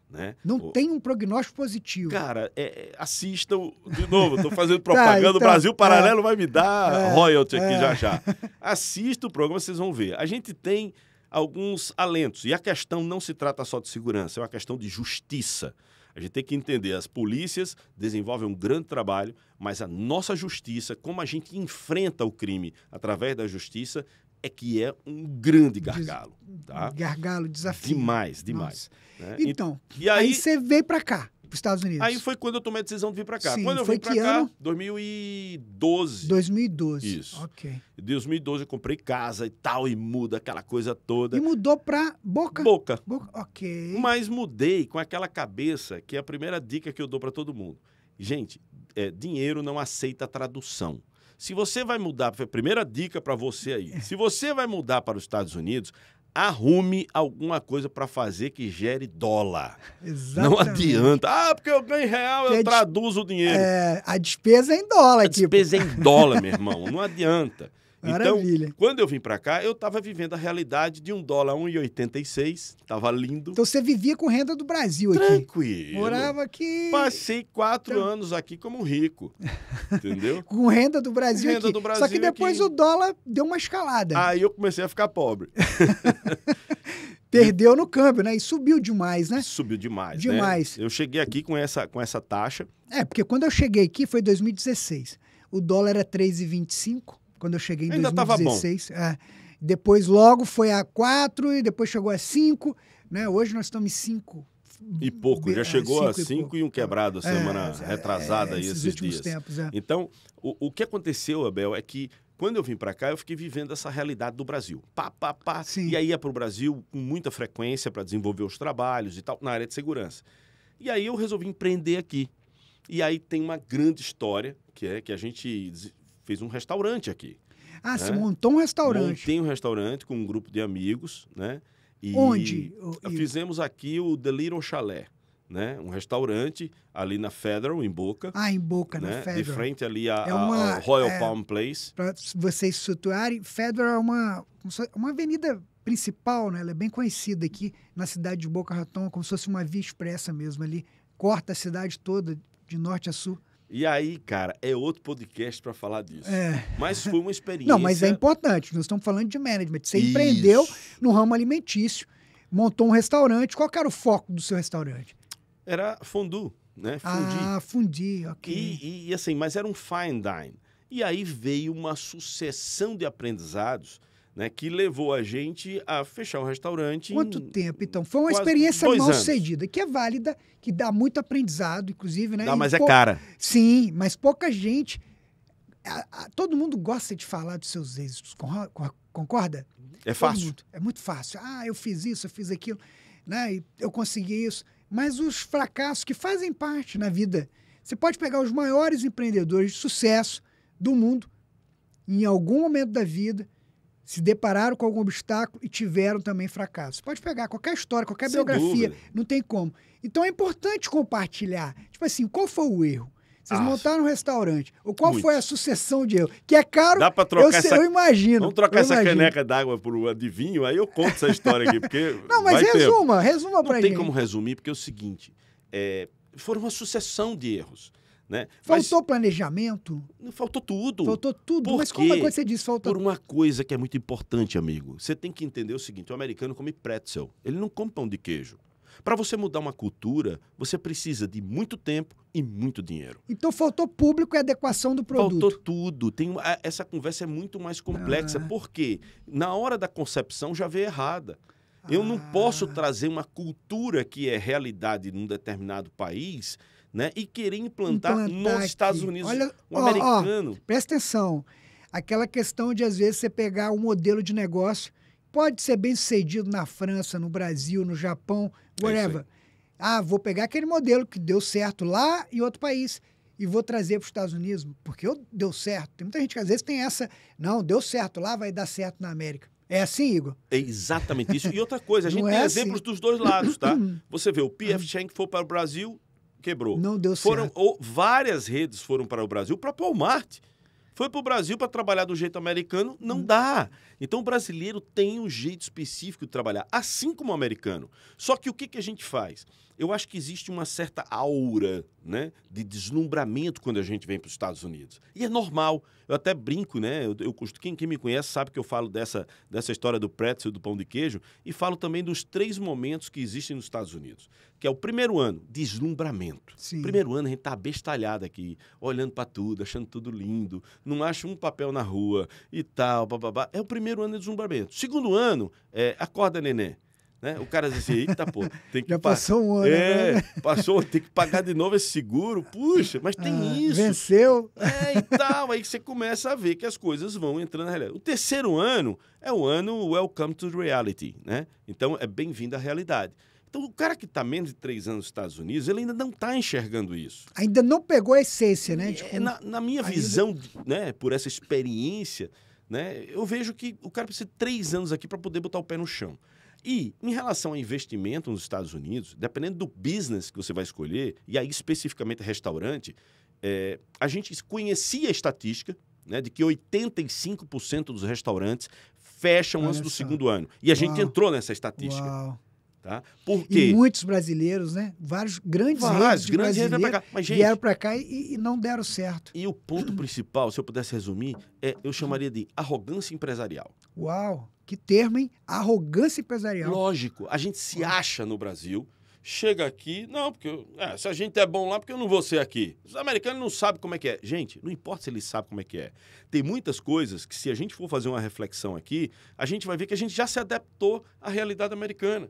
Né? Não o... tem um prognóstico positivo. Cara, é, é assistam. De novo, estou fazendo propaganda. tá, então, o Brasil então, é. Paralelo é, vai me dar é, royalty aqui já é. já. Assista o programa, vocês vão ver. A gente tem alguns alentos. E a questão não se trata só de segurança, é uma questão de justiça. A gente tem que entender, as polícias desenvolvem um grande trabalho, mas a nossa justiça, como a gente enfrenta o crime através da justiça, é que é um grande gargalo. Tá? Gargalo, desafio. Demais, demais. Né? Então, e aí, aí você veio para cá para os Estados Unidos. Aí foi quando eu tomei a decisão de vir para cá. Sim, quando eu vim para cá, ano? 2012. 2012. Isso. Ok. Em 2012 eu comprei casa e tal, e muda aquela coisa toda. E mudou para Boca? Boca. Boca, ok. Mas mudei com aquela cabeça, que é a primeira dica que eu dou para todo mundo. Gente, é, dinheiro não aceita tradução. Se você vai mudar, primeira dica para você aí, se você vai mudar para os Estados Unidos, arrume alguma coisa para fazer que gere dólar. Exatamente. Não adianta. Ah, porque eu ganho real, que eu traduzo o dinheiro. É, a despesa é em dólar. A tipo. despesa é em dólar, meu irmão. Não adianta. Então, Maravilha. Então, quando eu vim para cá, eu estava vivendo a realidade de um dólar 1,86. Tava lindo. Então você vivia com renda do Brasil Tranquilo. aqui. Tranquilo. Morava aqui. Passei quatro então anos aqui como rico. Entendeu? com renda do Brasil renda aqui. Do Brasil Só que depois aqui. o dólar deu uma escalada. Aí eu comecei a ficar pobre. Perdeu no câmbio, né? E subiu demais, né? Subiu demais. Né? Demais. Né? Eu cheguei aqui com essa, com essa taxa. É, porque quando eu cheguei aqui foi 2016. O dólar era 3,25 quando eu cheguei em Ainda 2016. É, depois logo foi a 4 e depois chegou a 5. Né? Hoje nós estamos em 5 e pouco, já chegou é, cinco a 5 e, e, um quebrado a é, semana é, retrasada é, é, esses, esses dias. Tempos, é. então, o, o que aconteceu, Abel, é que quando eu vim para cá, eu fiquei vivendo essa realidade do Brasil. Pá, pá, pá. Sim. E aí ia para o Brasil com muita frequência para desenvolver os trabalhos e tal, na área de segurança. E aí eu resolvi empreender aqui. E aí tem uma grande história, que é que a gente fez um restaurante aqui. Ah, né? você montou um restaurante? Montei um restaurante com um grupo de amigos, né? E Onde? Fizemos aqui o The Little Chalet, né? Um restaurante ali na Federal, em Boca. Ah, em Boca, né? na Federal. De frente ali à é Royal é, Palm Place. Para vocês se situarem, Federal é uma, uma avenida principal, né? Ela é bem conhecida aqui na cidade de Boca Raton, como se fosse uma via expressa mesmo ali. Corta a cidade toda, de norte a sul. E aí, cara, é outro podcast para falar disso. É. Mas foi uma experiência. Não, mas é importante. Nós estamos falando de management. Você Isso. empreendeu no ramo alimentício, montou um restaurante. Qual era o foco do seu restaurante? Era fondue, né? Fundi. Ah, fundi, ok. E, e, assim, mas era um fine dine. E aí veio uma sucessão de aprendizados né, que levou a gente a fechar o restaurante. Quanto tempo, então? Foi uma experiência mal anos. cedida, que é válida, que dá muito aprendizado, inclusive, né? mas e é pou... cara. Sim, mas pouca gente. todo mundo gosta de falar dos seus êxitos, concorda? É fácil. Mundo, é muito fácil. Ah, eu fiz isso, eu fiz aquilo, né? Eu consegui isso. Mas os fracassos que fazem parte na vida. Você pode pegar os maiores empreendedores de sucesso do mundo, em algum momento da vida, se depararam com algum obstáculo e tiveram também fracasso. Você pode pegar qualquer história, qualquer Sem biografia, dúvida. não tem como. Então é importante compartilhar. Tipo assim, qual foi o erro? Vocês ah, montaram um restaurante. Ou qual muito. foi a sucessão de erros? Que é caro, Dá para trocar eu, essa... eu imagino. Vamos trocar essa imagino. caneca d'água por um adivinho, aí eu conto essa história aqui. Porque não, mas resuma, ter... resuma para ele. gente. Não tem como resumir, porque é o seguinte, é... foram uma sucessão de erros. Né? Faltou mas... planejamento? Faltou tudo. Faltou tudo. Por mas quê? como é que você diz falta Por uma coisa que é muito importante, amigo. Você tem que entender o seguinte: o americano come pretzel, ele não come pão de queijo. Para você mudar uma cultura, você precisa de muito tempo e muito dinheiro. Então faltou público e adequação do produto. Faltou tudo. Tem, essa conversa é muito mais complexa, ah. porque na hora da concepção já veio errada. Eu ah. não posso trazer uma cultura que é realidade num determinado país né? E querer implantar, implantar nos aqui. Estados Unidos Olha, um ó, americano. Ó, presta atenção. Aquela questão de, às vezes, você pegar um modelo de negócio, pode ser bem sucedido na França, no Brasil, no Japão, é whatever. É ah, vou pegar aquele modelo que deu certo lá em outro país e vou trazer para os Estados Unidos, porque eu, deu certo. Tem muita gente que às vezes tem essa, não, deu certo lá, vai dar certo na América. É assim, Igor? É exatamente isso. E outra coisa, a gente tem é exemplos assim. dos dois lados, tá? Você vê, o PF ah. Chang foi para o Brasil, quebrou. Não deu foram, certo. Ou, várias redes foram para o Brasil, para Walmart. Foi para o Brasil para trabalhar do jeito americano? Não hum. dá. Então o brasileiro tem um jeito específico de trabalhar, assim como o americano. Só que o que, que a gente faz? eu acho que existe uma certa aura né, de deslumbramento quando a gente vem para os Estados Unidos. E é normal. Eu até brinco, né? Eu, eu, quem, quem me conhece sabe que eu falo dessa, dessa história do pretzel do pão de queijo e falo também dos três momentos que existem nos Estados Unidos. Que é o primeiro ano, deslumbramento. Sim. Primeiro ano a gente está bestalhado aqui, olhando para tudo, achando tudo lindo, não acha um papel na rua e tal, babá. É o primeiro ano de deslumbramento. Segundo ano, é, acorda neném né? O cara diz assim, eita, pô, tem que Já passou um ano. É, né? passou, tem que pagar de novo esse seguro, puxa, mas tem ah, isso. Venceu. É, e tal. Aí você começa a ver que as coisas vão entrando na realidade. O terceiro ano é o ano Welcome to Reality, né? Então é bem-vindo à realidade. Então, o cara que está menos de três anos nos Estados Unidos, ele ainda não está enxergando isso. Ainda não pegou a essência, né? Tipo, é, na, na, minha ainda... visão, né, por essa experiência, né, eu vejo que o cara precisa de três anos aqui para poder botar o pé no chão. E em relação a investimento nos Estados Unidos, dependendo do business que você vai escolher, e aí especificamente restaurante, é, a gente conhecia a estatística né, de que 85% dos restaurantes fecham Olha antes do só. segundo ano. E a Uau. gente entrou nessa estatística. Uau. Tá? Porque... E muitos brasileiros, né? Vários grandes Vários, grandes brasileiros vieram para cá. Mas, gente, vieram para cá e, e, não deram certo. E o ponto principal, se eu pudesse resumir, é, eu chamaria de arrogância empresarial. Uau! Que termo, hein? Arrogância empresarial. Lógico. A gente se acha no Brasil, chega aqui, não, porque eu, é, se a gente é bom lá, porque eu não vou ser aqui. Os americanos não sabem como é que é. Gente, não importa se eles sabem como é que é. Tem muitas coisas que, se a gente for fazer uma reflexão aqui, a gente vai ver que a gente já se adaptou à realidade americana.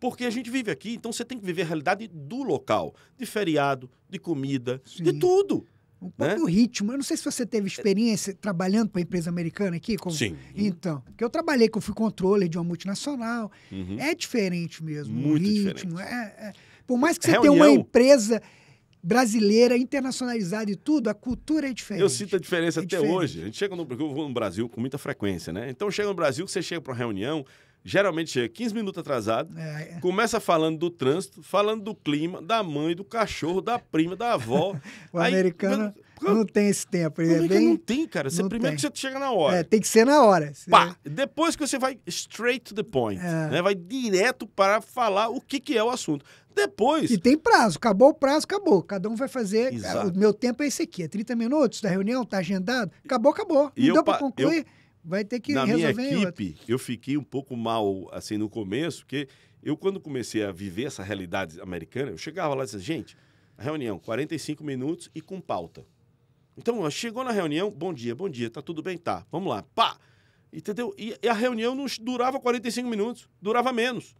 Porque a gente vive aqui, então você tem que viver a realidade do local, de feriado, de comida, Sim. de tudo. Um né? pouco né? do ritmo. Eu não sei se você teve experiência trabalhando para a empresa americana aqui. Como... Sim. Então, que eu trabalhei, que eu fui controle de uma multinacional. Uhum. É diferente mesmo. Muito o ritmo. Diferente. É, é... Por mais que você Reunião... É tenha uma empresa brasileira, internacionalizada e tudo, a cultura é diferente. Eu sinto a diferença é até diferente. hoje. A gente chega no, eu vou no Brasil com muita frequência, né? Então chega no Brasil, você chega para uma reunião, geralmente chega 15 minutos atrasado, é, é. começa falando do trânsito, falando do clima, da mãe, do cachorro, da prima, da avó. o Aí, americano mas, não tem esse tempo. Ele é, é bem... Não tem, cara. Você, primeiro tem. que você chega na hora. É, tem que ser na hora. Pá, depois que você vai straight to the point, é. né? vai direto para falar o que, que é o assunto. Depois. E tem prazo, acabou o prazo, acabou. Cada um vai fazer. Exato. O meu tempo é esse aqui: é 30 minutos da reunião, tá agendado. Acabou, acabou. Não e deu para concluir. Eu vai ter que Na resolver. Na minha equipe, eu fiquei um pouco mal, assim, no começo, porque eu, quando comecei a viver essa realidade americana, eu chegava lá e dizia, gente, reunião, 45 minutos e com pauta. Então, chegou na reunião, bom dia, bom dia, tá tudo bem? Tá, vamos lá, pá! Entendeu? E, e a reunião não durava 45 minutos, durava menos.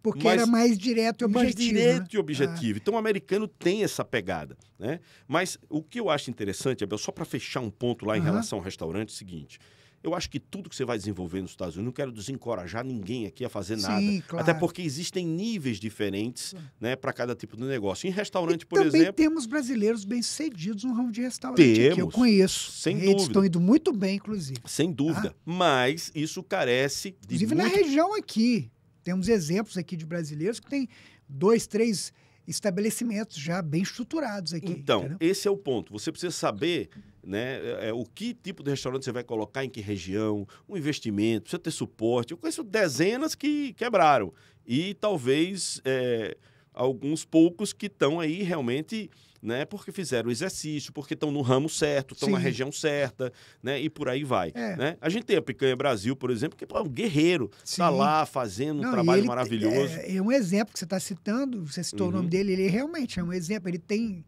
Porque mas, era mais direto e objetivo. Mais né? direto né? e objetivo. Ah. Então, o americano tem essa pegada. Né? Mas o que eu acho interessante, Abel, só para fechar um ponto lá em uhum. relação ao restaurante, é o seguinte: eu acho que tudo que você vai desenvolver nos Estados Unidos, não quero desencorajar ninguém aqui a fazer Sim, nada. Claro. Até porque existem níveis diferentes né, para cada tipo de negócio. Em restaurante, e por também exemplo. temos brasileiros bem-sucedidos no ramo de restaurante. Temos, eu conheço. Sem Eles dúvida. estão indo muito bem, inclusive. Sem tá? dúvida. Mas isso carece de. Inclusive muito... na região aqui. Temos exemplos aqui de brasileiros que têm dois, três estabelecimentos já bem estruturados aqui. Então, entendeu? esse é o ponto. Você precisa saber né, é, é, o que tipo de restaurante você vai colocar, em que região, um investimento, precisa ter suporte. Eu conheço dezenas que quebraram. E talvez é, alguns poucos que estão aí realmente né? Porque fizeram o exercício, porque estão no ramo certo, estão na região certa, né? E por aí vai. É. Né? A gente tem a Picanha Brasil, por exemplo, que pô, é um guerreiro, está lá fazendo Não, um trabalho ele, maravilhoso. É, é, um exemplo que você está citando, você citou uhum. o nome uhum. dele, ele realmente é um exemplo, ele tem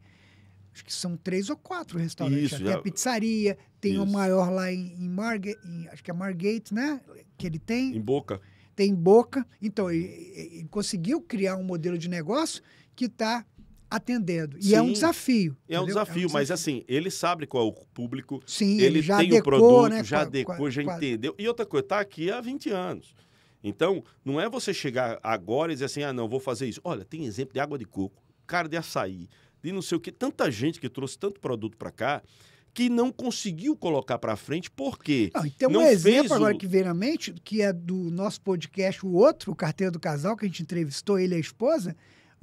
acho que são três ou quatro restaurantes. Isso, tem já... a pizzaria, tem o um maior lá em, em Margate, acho que é Margate, né? Que ele tem. Em Boca. Tem Boca. Então, ele, ele conseguiu criar um modelo de negócio que está atendendo. E Sim, é um desafio. É um desafio, é um desafio, mas assim, ele sabe qual é o público, Sim, ele, ele já tem o produto, né? já adequou, já entendeu. E outra coisa, está aqui há 20 anos. Então, não é você chegar agora e dizer assim, ah, não, vou fazer isso. Olha, tem exemplo de água de coco, cara de açaí, de não sei o quê. Tanta gente que trouxe tanto produto para cá que não conseguiu colocar para frente, por quê? Não, tem um exemplo agora que vem na mente, que é do nosso podcast, o outro, o carteiro do Casal, que a gente entrevistou ele e a esposa,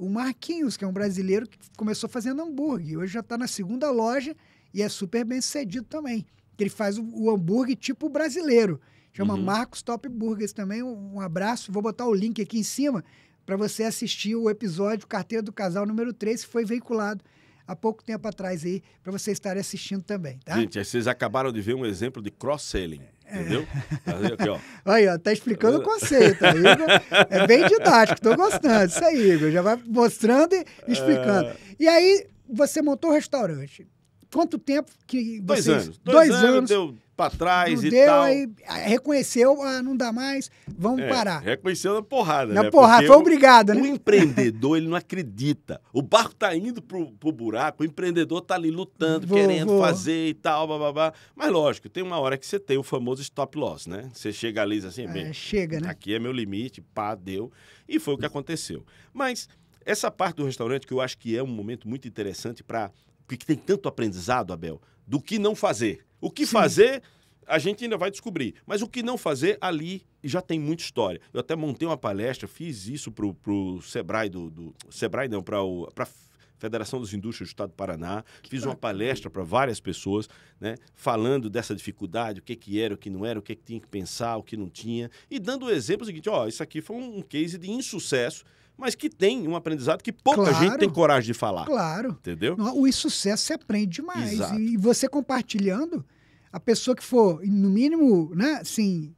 o Marquinhos, que é um brasileiro que começou fazendo hambúrguer. Hoje já está na segunda loja e é super bem sucedido também. Ele faz o, o hambúrguer tipo brasileiro. Chama uhum. Marcos Top Burgers também. Um, um abraço. Vou botar o link aqui em cima para você assistir o episódio Carteira do Casal número 3, que foi veiculado há pouco tempo atrás aí, para você estarem assistindo também, tá? Gente, vocês acabaram de ver um exemplo de cross-selling. Entendeu? É. Aqui, ó. Aí, ó, tá explicando o conceito. Aí, é bem didático, tô gostando. Isso aí, Igor. Já vai mostrando e explicando. É... E aí, você montou o restaurante. Quanto tempo que vocês... Dois anos. Dois, dois anos, anos deu para trás não e deu, tal. Aí, ah, reconheceu, ah, não dá mais, vamos é, parar. Reconheceu na porrada, na né? porrada, Porque foi obrigado, o, né? O empreendedor, ele não acredita. O barco tá indo pro, pro buraco, o empreendedor tá ali lutando, vou, querendo vou. fazer e tal, babá. Mas lógico, tem uma hora que você tem o famoso stop loss, né? Você chega ali assim, é, bem, é, chega, né? aqui é meu limite, pá, deu. E foi o que é. aconteceu. Mas essa parte do restaurante que eu acho que é um momento muito interessante para que tem tanto aprendizado, Abel, do que não fazer. O que Sim. fazer, a gente ainda vai descobrir. Mas o que não fazer, ali já tem muita história. Eu até montei uma palestra, fiz isso para o Sebrae do, do, Sebrae não, para a Federação dos Indústrias do Estado do Paraná. Que fiz uma palestra para várias pessoas, né, falando dessa dificuldade, o que, que era, o que não era, o que, que tinha que pensar, o que não tinha. E dando o exemplo seguinte: ó, isso aqui foi um case de insucesso mas que tem um aprendizado que pouca claro, gente tem coragem de falar. Claro. Entendeu? O insucesso se aprende demais. Exato. E você compartilhando, a pessoa que for, no mínimo, né, assim,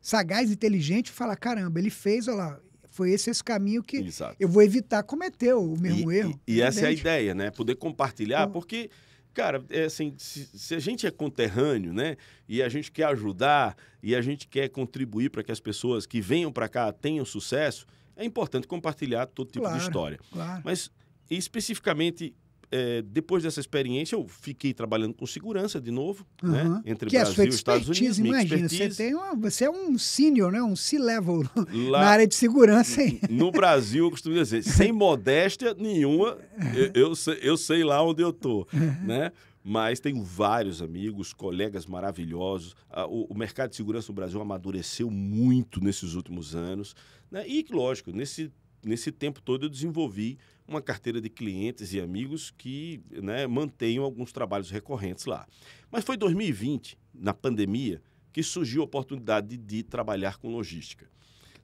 sagaz, inteligente, fala: caramba, ele fez, olha lá, foi esse esse caminho que Exato. eu vou evitar cometer o mesmo e, erro. E, e essa é a ideia, né? Poder compartilhar, porque, cara, é assim, se, se, a gente é conterrâneo, né? E a gente quer ajudar e a gente quer contribuir para que as pessoas que venham para cá tenham sucesso, é importante compartilhar todo tipo claro, de história. Claro. Mas especificamente é, depois dessa experiência, eu fiquei trabalhando com segurança de novo, uhum. né? Entre que é Brasil e Estados Unidos. Imagina, você, tem uma, você é um senior, né? um C-level na área de segurança. Hein? No Brasil, eu costumo dizer, sem modéstia nenhuma, eu, eu, sei, eu sei lá onde eu estou. Uhum. Né? mas tenho vários amigos, colegas maravilhosos. Ah, o, mercado de segurança no Brasil amadureceu muito nesses últimos anos. Né? E, lógico, nesse, nesse tempo todo eu desenvolvi uma carteira de clientes e amigos que né, mantenham alguns trabalhos recorrentes lá. Mas foi 2020, na pandemia, que surgiu a oportunidade de trabalhar com logística.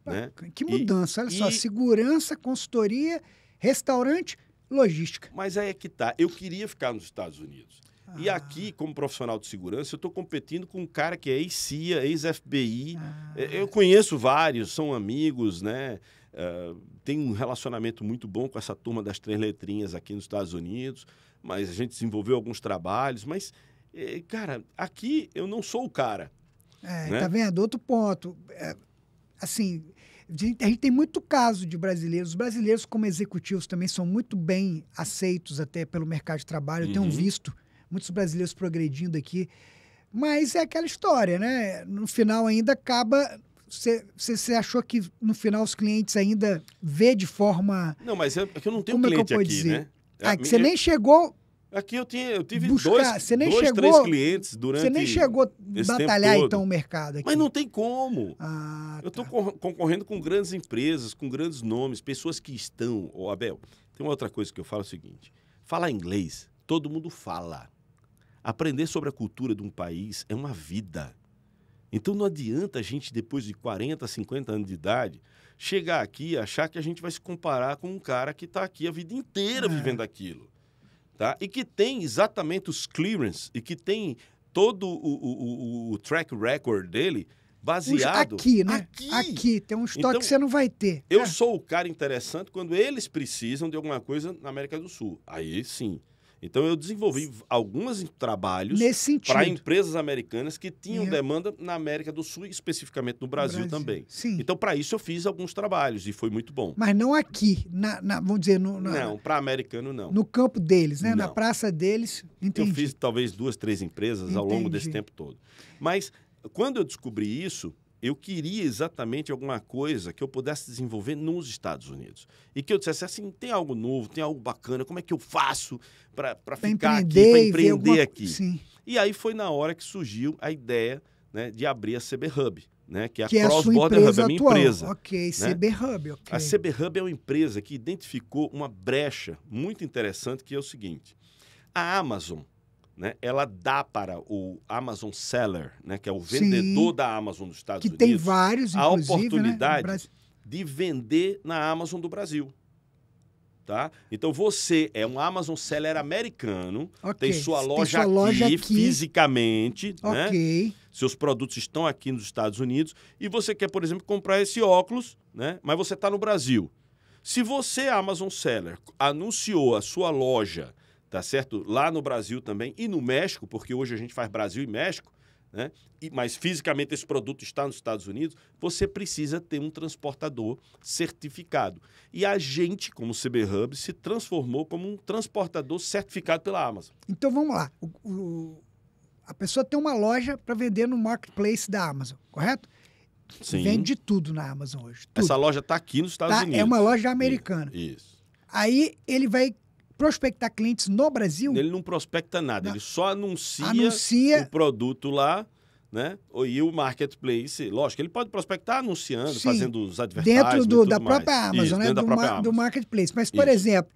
Né? Que mudança, e, olha só, e... segurança, consultoria, restaurante, logística. Mas aí é que tá. Eu queria ficar nos Estados Unidos. Ah. E aqui, ah. como profissional de segurança, eu estou competindo com um cara que é ex-CIA, ex-FBI. Ah. É, eu conheço vários, são amigos, né? Uh, tem um relacionamento muito bom com essa turma das três letrinhas aqui nos Estados Unidos, mas a gente desenvolveu alguns trabalhos, mas, é, cara, aqui eu não sou o cara. É, né? tá vendo? Outro ponto. É, assim, a gente tem muito caso de brasileiros. Os brasileiros, como executivos, também são muito bem aceitos até pelo mercado de trabalho. Uhum. Eu tenho uhum. visto muitos brasileiros progredindo aqui. Mas é aquela história, né? No final ainda acaba você achou que no final os clientes ainda vê de forma. Não, mas é que eu não tenho Como é cliente é aqui, dizer? né? Ah, que você é nem chegou. Aqui eu, tinha, eu tive buscar. dois, você nem dois chegou, três clientes durante Você nem chegou a batalhar, então, o mercado aqui. Mas não tem como. Ah, eu estou tá. concorrendo com grandes empresas, com grandes nomes, pessoas que estão... Ô, Abel, tem uma outra coisa que eu falo é o seguinte. Falar inglês, todo mundo fala. Aprender sobre a cultura de um país é uma vida. Então não adianta a gente, depois de 40, 50 anos de idade, chegar aqui e achar que a gente vai se comparar com um cara que está aqui a vida inteira é. vivendo aquilo. Tá? E que tem exatamente os clearance e que tem todo o, o, o, o track record dele baseado aqui, né? Aqui, aqui tem um estoque então, que você não vai ter. Eu é. sou o cara interessante quando eles precisam de alguma coisa na América do Sul. Aí sim. Então eu desenvolvi alguns trabalhos para empresas americanas que tinham yeah. demanda na América do Sul, especificamente no Brasil, Brasil. também. Sim. Então para isso eu fiz alguns trabalhos e foi muito bom. Mas não aqui, na, na vamos dizer, no, na, não para americano não. No campo deles, né? Na praça deles. Entendi. Eu fiz talvez duas, três empresas Entendi. ao longo desse tempo todo. Mas quando eu descobri isso eu queria exatamente alguma coisa que eu pudesse desenvolver nos Estados Unidos. E que eu dissesse assim, tem algo novo, tem algo bacana, como é que eu faço para ficar aqui, para empreender alguma... aqui? Sim. E aí foi na hora que surgiu a ideia né, de abrir a CB Hub. Né, que é a que Cross é Border Hub, é a minha atual. empresa. Ok, né? CB Hub, ok. A CB Hub é uma empresa que identificou uma brecha muito interessante, que é o seguinte. A Amazon, né, ela dá para o Amazon Seller, né, que é o vendedor Sim, da Amazon dos Estados que Unidos, tem vários, a né, oportunidade né? de vender na Amazon do Brasil. Tá? Então você é um Amazon Seller americano, okay. tem sua loja, tem sua loja aqui, aqui, fisicamente, né? okay. né? seus produtos estão aqui nos Estados Unidos e você quer, por exemplo, comprar esse óculos, né? mas você está no Brasil. Se você, Amazon Seller, anunciou a sua loja tá certo? Lá no Brasil também e no México, porque hoje a gente faz Brasil e México, né? E, mas fisicamente esse produto está nos Estados Unidos, você precisa ter um transportador certificado. E a gente, como CB Hub, se transformou como um transportador certificado pela Amazon. Então vamos lá. O, o, a pessoa tem uma loja para vender no marketplace da Amazon, correto? Sim. Vende tudo na Amazon hoje. Tudo. Essa loja está aqui nos Estados tá, é Unidos. É uma loja americana. Isso. Aí ele vai prospectar clientes no Brasil? Ele não prospecta nada, não. ele só anuncia, anuncia o produto lá, né? E o marketplace, lógico, ele pode prospectar anunciando, Sim. fazendo os advertisements. Dentro do, da mais. própria Amazon, Isso, né? Do, própria ma Amazon. do, marketplace. Mas, por Isso. exemplo,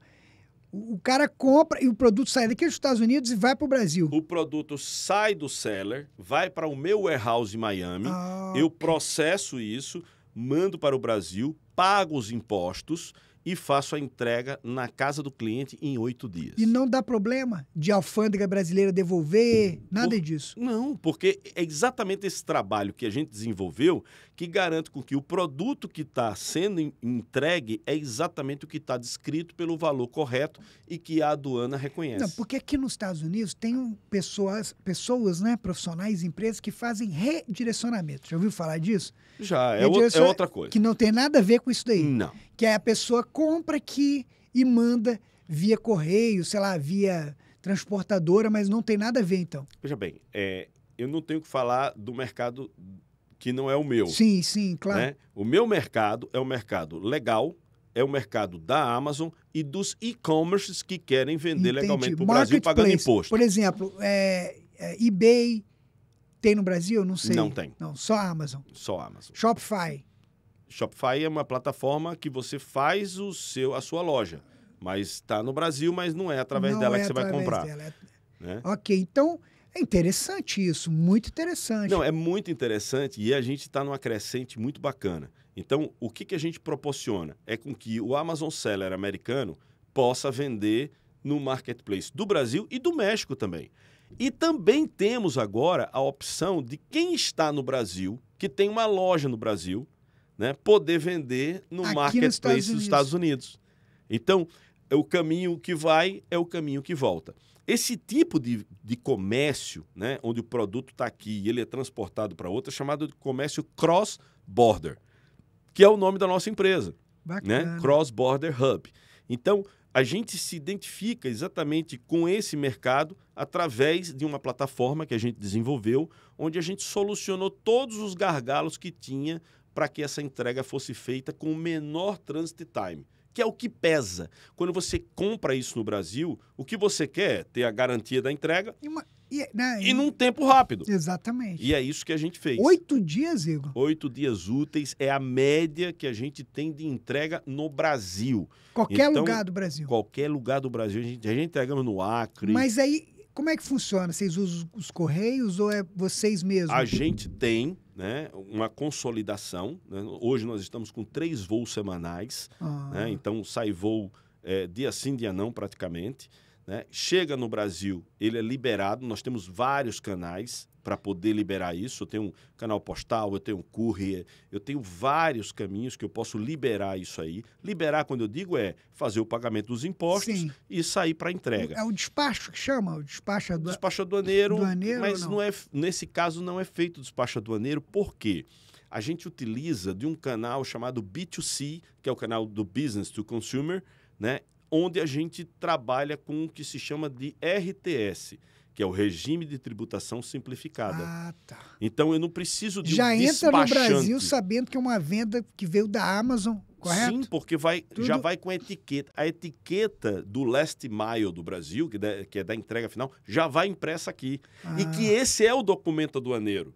o cara compra e o produto sai daqui dos Estados Unidos e vai para o Brasil. O produto sai do seller, vai para o meu warehouse em Miami, ah, eu processo isso, mando para o Brasil, pago os impostos e faço a entrega na casa do cliente em oito dias. E não dá problema de alfândega brasileira devolver, nada Por, disso? Não, porque é exatamente esse trabalho que a gente desenvolveu que garante com que o produto que está sendo entregue é exatamente o que está descrito pelo valor correto e que a aduana reconhece. Não, porque aqui nos Estados Unidos tem pessoas, pessoas né, profissionais, empresas que fazem redirecionamento. Já ouviu falar disso? Já, é, o, é outra coisa. Que não tem nada a ver com isso daí. Não. Que é a pessoa compra aqui e manda via correio, sei lá, via transportadora, mas não tem nada a ver então. Veja bem, é, eu não tenho que falar do mercado que não é o meu. Sim, sim, claro. Né? O meu mercado é um mercado legal, é o mercado da Amazon e dos e-commerces que querem vender Entendi. legalmente para o Brasil pagando imposto. Por exemplo, é, é, eBay tem no Brasil? Não sei. Não tem. Não, só Amazon. Só Amazon. Shopify. Shopify é uma plataforma que você faz o seu, a sua loja. Mas está no Brasil, mas não é através não dela é que você vai comprar. Dela. É né? Ok, então é interessante isso, muito interessante. Não, é muito interessante e a gente está numa crescente muito bacana. Então, o que, que a gente proporciona? É com que o Amazon Seller americano possa vender no marketplace do Brasil e do México também. E também temos agora a opção de quem está no Brasil, que tem uma loja no Brasil, né, poder vender no Aqui marketplace nos Estados dos Estados Unidos. Então, é o caminho que vai é o caminho que volta. Esse tipo de, de comércio, né, onde o produto está aqui e ele é transportado para outra, é chamado de comércio cross-border, que é o nome da nossa empresa. Né, Bacana. Né? Cross-border hub. Então, a gente se identifica exatamente com esse mercado através de uma plataforma que a gente desenvolveu, onde a gente solucionou todos os gargalos que tinha para que essa entrega fosse feita com o menor transit time que é o que pesa. Quando você compra isso no Brasil, o que você quer é ter a garantia da entrega. E uma... E, né, e num tempo rápido. Exatamente. E é isso que a gente fez. Oito dias, Igor? Oito dias úteis é a média que a gente tem de entrega no Brasil. Qualquer então, lugar do Brasil. Qualquer lugar do Brasil. A gente, a gente entregamos no Acre. Mas aí, como é que funciona? Vocês usam os correios ou é vocês mesmos? A gente tem né, uma consolidação. Né? Hoje nós estamos com três voos semanais. Ah. Né? Então sai voo é, dia sim, dia não, praticamente. Né. Chega no Brasil, ele é liberado. Nós temos vários canais para poder liberar isso. Eu tenho um canal postal, eu tenho um courier, eu tenho vários caminhos que eu posso liberar isso aí. Liberar, quando eu digo, é fazer o pagamento dos impostos Sim. e sair para entrega. É o despacho que chama? O despacho, adua... despacho aduaneiro. mas não? não é, nesse caso não é feito o despacho aduaneiro, por quê? a gente utiliza de um canal chamado B2C, que é o canal do Business to Consumer, né? onde a gente trabalha com o que se chama de RTS, que é o regime de tributação simplificada. Ah, tá. Então eu não preciso de já um entra no Brasil sabendo que é uma venda que veio da Amazon, correto? Sim, porque vai, Tudo... já vai com a etiqueta. A etiqueta do last mile do Brasil, que, da, né, que é da entrega final, já vai impressa aqui. Ah. E que ah. esse é o documento aduaneiro.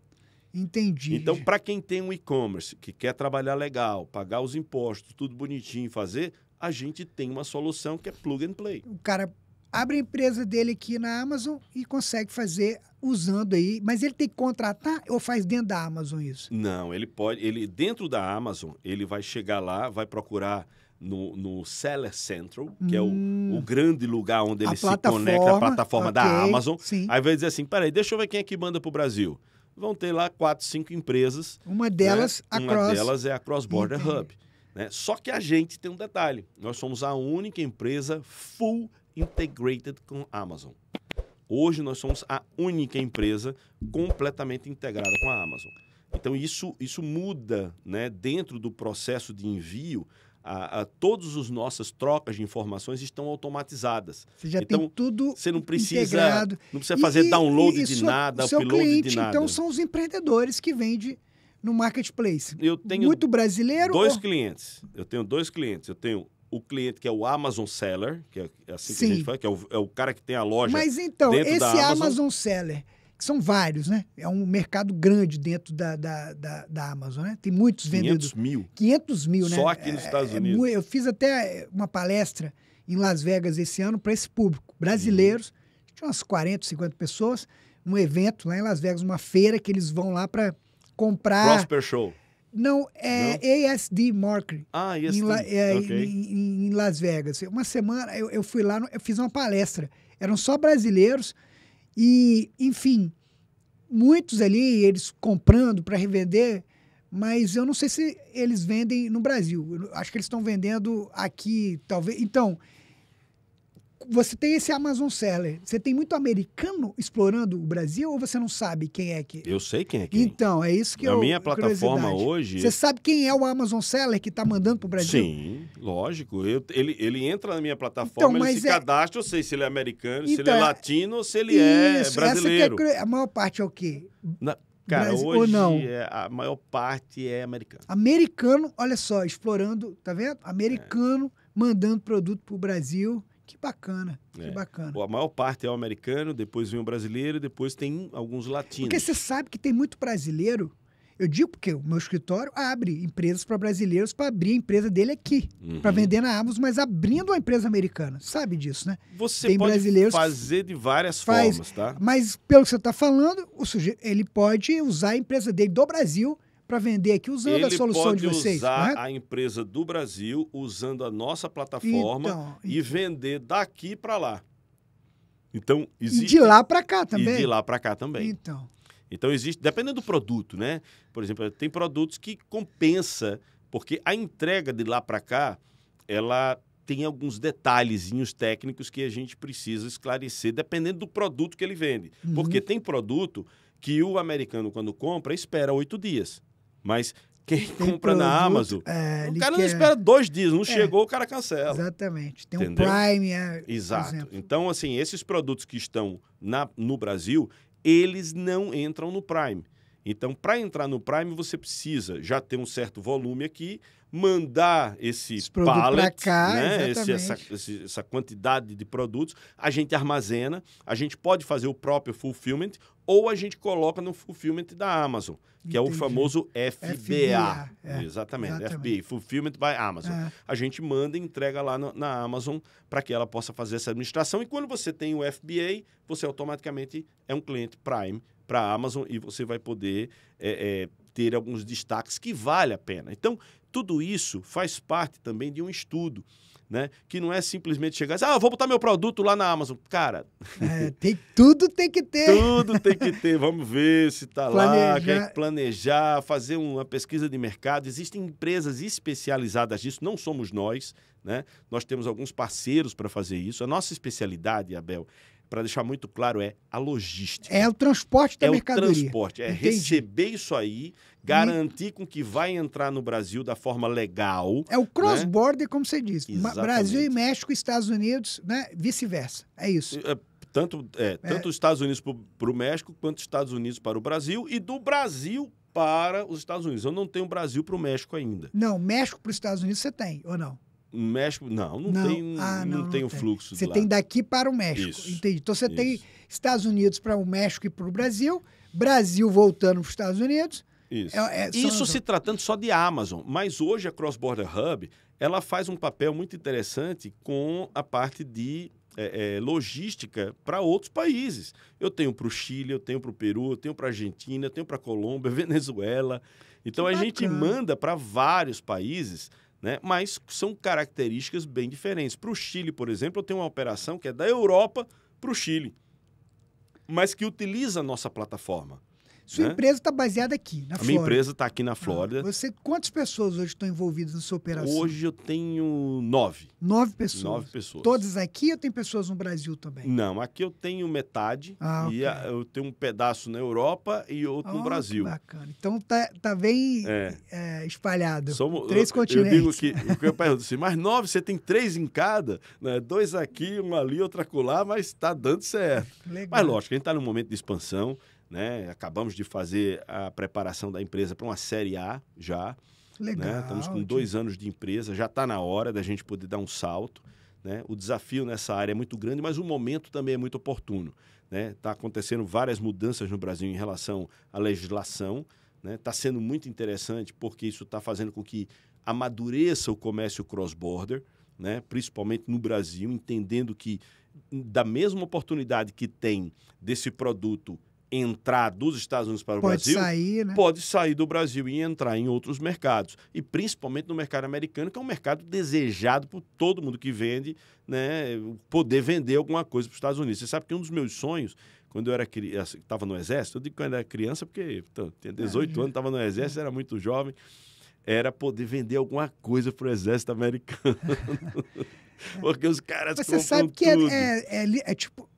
Entendi. Então, para quem tem um e-commerce, que quer trabalhar legal, pagar os impostos, tudo bonitinho, fazer, a gente tem uma solução que é plug and play. O cara abre a empresa dele aqui na Amazon e consegue fazer usando aí, mas ele tem que contratar ou faz dentro da Amazon isso? Não, ele pode, ele dentro da Amazon, ele vai chegar lá, vai procurar no, no Seller Central, hum. que é o, hum. o, grande lugar onde ele se conecta à plataforma okay, da Amazon. Sim. Aí vai dizer assim, peraí, deixa eu ver quem é que manda para o Brasil. Vão ter lá quatro, cinco empresas. Uma né? delas, né? a Uma cross... delas é a Cross Border Entendi. Hub. Né? Só que a gente tem um detalhe. Nós somos a única empresa full integrated com a Amazon. Hoje nós somos a única empresa completamente integrada com a Amazon. Então isso, isso muda né, dentro do processo de envio. A, a, todas as nossas trocas de informações estão automatizadas. Você já então, tem tudo você não precisa, integrado. Não precisa fazer e, download e, e de sua, é nada, upload cliente, de nada. Então são os empreendedores que vendem no marketplace. Eu tenho muito brasileiro. Dois ou... clientes. Eu tenho dois clientes. Eu tenho o cliente que é o Amazon Seller, que é, é assim que a gente fala, que é o, é o, cara que tem a loja. Mas então, esse Amazon... Amazon... Seller, que são vários, né? É um mercado grande dentro da, da, da, da Amazon, né? Tem muitos vendedores. 500 mil. 500 mil, né? Só aqui nos Estados é, é Unidos. eu fiz até uma palestra em Las Vegas esse ano para esse público, brasileiros, uhum. tinha umas 40, 50 pessoas, num evento lá em Las Vegas, uma feira que eles vão lá para comprar. Prosper Show não, é Não? ASD Marketing. Ah, ASD. Em, La, é, okay. em, em, Las Vegas. Uma semana eu, eu fui lá, eu fiz uma palestra. Eram só brasileiros e, enfim, muitos ali, eles comprando para revender, mas eu não sei se eles vendem no Brasil. Eu acho que eles estão vendendo aqui, talvez. Então, você tem esse Amazon Seller. Você tem muito americano explorando o Brasil ou você não sabe quem é que? Eu sei quem é quem. Então, é isso que Na eu... Na minha plataforma hoje... Você sabe quem é o Amazon Seller que está mandando para o Brasil? Sim, lógico. Eu, ele, ele entra na minha plataforma, então, ele se é... cadastra, eu sei se ele é americano, então, se ele é, então, é latino ou se ele é isso, é brasileiro. É a maior parte é o quê? Na... Cara, hoje é, a maior parte é americano. Americano, olha só, explorando, tá vendo? Americano é. mandando produto para o Brasil que bacana, é. que bacana. a maior parte é o americano, depois vem o brasileiro, depois tem alguns latinos. Porque você sabe que tem muito brasileiro. Eu digo porque o meu escritório abre empresas para brasileiros para abrir a empresa dele aqui, uhum. para vender na Amazon, mas abrindo a empresa americana. Sabe disso, né? Você tem pode fazer de várias faz, formas, tá? Mas pelo que você está falando, o sujeito ele pode usar a empresa dele do Brasil para vender aqui usando Ele a solução de vocês. Usar correto? a empresa do Brasil usando a nossa plataforma então, e vender daqui para lá. Então existe e de lá para cá também. E de lá para cá também. Então. Então existe, dependendo do produto, né? Por exemplo, tem produtos que compensa porque a entrega de lá para cá, ela tem alguns detalhezinhos técnicos que a gente precisa esclarecer, dependendo do produto que ele vende. Uhum. Porque tem produto que o americano, quando compra, espera oito dias. Mas quem tem compra produto, na Amazon, é, o cara quer... não espera dois dias, não é, chegou, o cara cancela. Exatamente. Tem entendeu? um Prime. É, Exato. Então, assim, esses produtos que estão na, no Brasil, eles não entram no Prime. Então, para entrar no Prime, você precisa já ter um certo volume aqui mandar esse, esse pallet, cá, né? esse, essa, esse, essa quantidade de produtos, a gente armazena, a gente pode fazer o próprio fulfillment ou a gente coloca no fulfillment da Amazon, que Entendi. é o famoso FBA. FBA é. Exatamente, Exatamente, FBA, Fulfillment by Amazon. É. A gente manda e entrega lá no, na Amazon para que ela possa fazer essa administração. E quando você tem o FBA, você automaticamente é um cliente Prime para a Amazon e você vai poder é, é, ter alguns destaques que vale a pena. Então, tudo isso faz parte também de um estudo. Né? Que não é simplesmente chegar e dizer, ah, vou botar meu produto lá na Amazon. Cara. É, tem, tudo tem que ter. tudo tem que ter. Vamos ver se está lá, quer planejar, fazer uma pesquisa de mercado. Existem empresas especializadas nisso, não somos nós, né? Nós temos alguns parceiros para fazer isso. A nossa especialidade, Abel, para deixar muito claro, é a logística. É o transporte da é mercadoria. É o transporte, é Entendi. receber isso aí garantir com que vai entrar no Brasil da forma legal. É o cross-border, né? como você diz. Exatamente. Brasil e México, Estados Unidos, né? vice-versa. É isso. É, tanto, é, é, tanto os Estados Unidos para o México, quanto os Estados Unidos para o Brasil e do Brasil para os Estados Unidos. Eu não tenho Brasil para o México ainda. Não, México para os Estados Unidos você tem, ou não? México, não, não, não. tem, ah, não, não, tem o fluxo. Você tem daqui para o México, Isso. entendi. Então você Isso. tem Estados Unidos para o México e para o Brasil, Brasil voltando para os Estados Unidos, isso, é, é, são... Isso se tratando só de Amazon, mas hoje a Cross Border Hub ela faz um papel muito interessante com a parte de é, é, logística para outros países. Eu tenho para o Chile, eu tenho para o Peru, eu tenho para a Argentina, eu tenho para a Colômbia, Venezuela. Então que a bacana. gente manda para vários países, né? mas são características bem diferentes. Para o Chile, por exemplo, eu tenho uma operação que é da Europa para o Chile, mas que utiliza a nossa plataforma. Sua né? empresa está baseada aqui, na a Flórida. Minha empresa está aqui na ah, Flórida. Ah, você, quantas pessoas hoje estão envolvidas na sua operação? Hoje eu tenho nove. Nove pessoas? Nove pessoas. Todas aqui ou tem pessoas no Brasil também? Não, aqui eu tenho metade. Ah, e okay. eu tenho um pedaço na Europa e outro oh, no Brasil. bacana. Então tá, tá bem é. É, espalhado. Somos, três eu, continentes. Eu digo que, eu pergunto assim, mas nove, você tem três em cada? Né? Dois aqui, um ali, outro acolá, mas está dando certo. Legal. Mas lógico, a gente está num momento de expansão. Né? Acabamos de fazer a preparação da empresa para uma Série A já. Né? Legal. Né? Estamos com dois anos de empresa, já está na hora da gente poder dar um salto. Né? O desafio nessa área é muito grande, mas o momento também é muito oportuno. Está né? Tá acontecendo várias mudanças no Brasil em relação à legislação. Está né? Tá sendo muito interessante porque isso está fazendo com que amadureça o comércio cross-border, né? principalmente no Brasil, entendendo que da mesma oportunidade que tem desse produto entrar dos Estados Unidos para o pode Brasil, sair, né? pode sair do Brasil e entrar em outros mercados. E principalmente no mercado americano, que é um mercado desejado por todo mundo que vende, né, poder vender alguma coisa para os Estados Unidos. Você sabe que um dos meus sonhos, quando eu era criança, assim, estava no exército, eu digo quando eu era criança porque então, tinha 18 é, anos, estava no exército, era muito jovem, era poder vender alguma coisa para o exército americano. porque os caras Você sabe que é, é, é, é tipo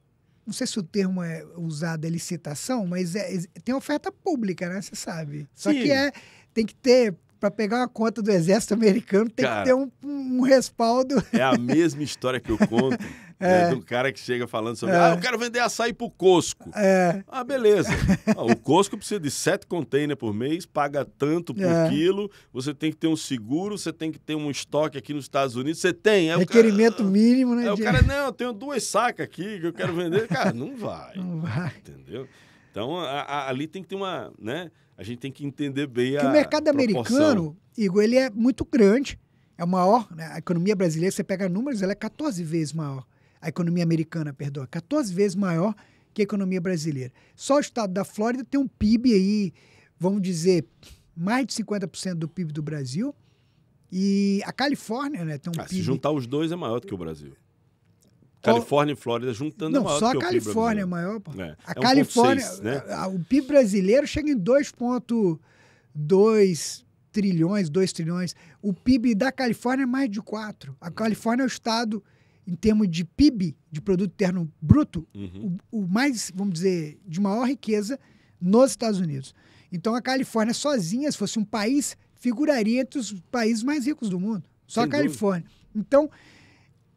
não sei se o termo é usado é licitação, mas é, tem oferta pública, né? Você sabe. Só Sim. que é tem que ter para pegar uma conta do exército americano tem cara, que ter um, um, respaldo. É a mesma história que eu conto é. né, do cara que chega falando sobre, é. ah, eu quero vender açaí pro Cosco. É. Ah, beleza. Ah, o Cosco precisa de sete containers por mês, paga tanto por é. quilo, você tem que ter um seguro, você tem que ter um estoque aqui nos Estados Unidos, você tem. É Requerimento cara, mínimo, né? É, de... O cara, não, eu tenho duas sacas aqui que eu quero vender. Cara, não vai. Não vai. Entendeu? Então, a, a, ali tem que ter uma, né? a gente tem que entender bem Porque a. o mercado proporção. americano, Igor, ele é muito grande. É maior, né? a economia brasileira, você pega números, ela é 14 vezes maior. A economia americana, perdoa, é 14 vezes maior que a economia brasileira. Só o estado da Flórida tem um PIB aí, vamos dizer, mais de 50% do PIB do Brasil. E a Califórnia, né, tem um ah, PIB... Se juntar os dois é maior do que o Brasil. Califórnia e Flórida juntando é Não, é maior só a Califórnia é maior, pô. É. A é Califórnia, 6, né? o PIB brasileiro chega em 2.2 trilhões, 2 trilhões. O PIB da Califórnia é mais de 4. A Califórnia é o estado em termos de PIB, de produto interno bruto, uhum. o, o mais, vamos dizer, de maior riqueza nos Estados Unidos. Então a Califórnia sozinha, se fosse um país, figuraria entre os países mais ricos do mundo. Só Sem a Califórnia. Dúvida. Então,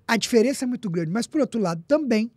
a diferença é muito grande, mas por outro lado também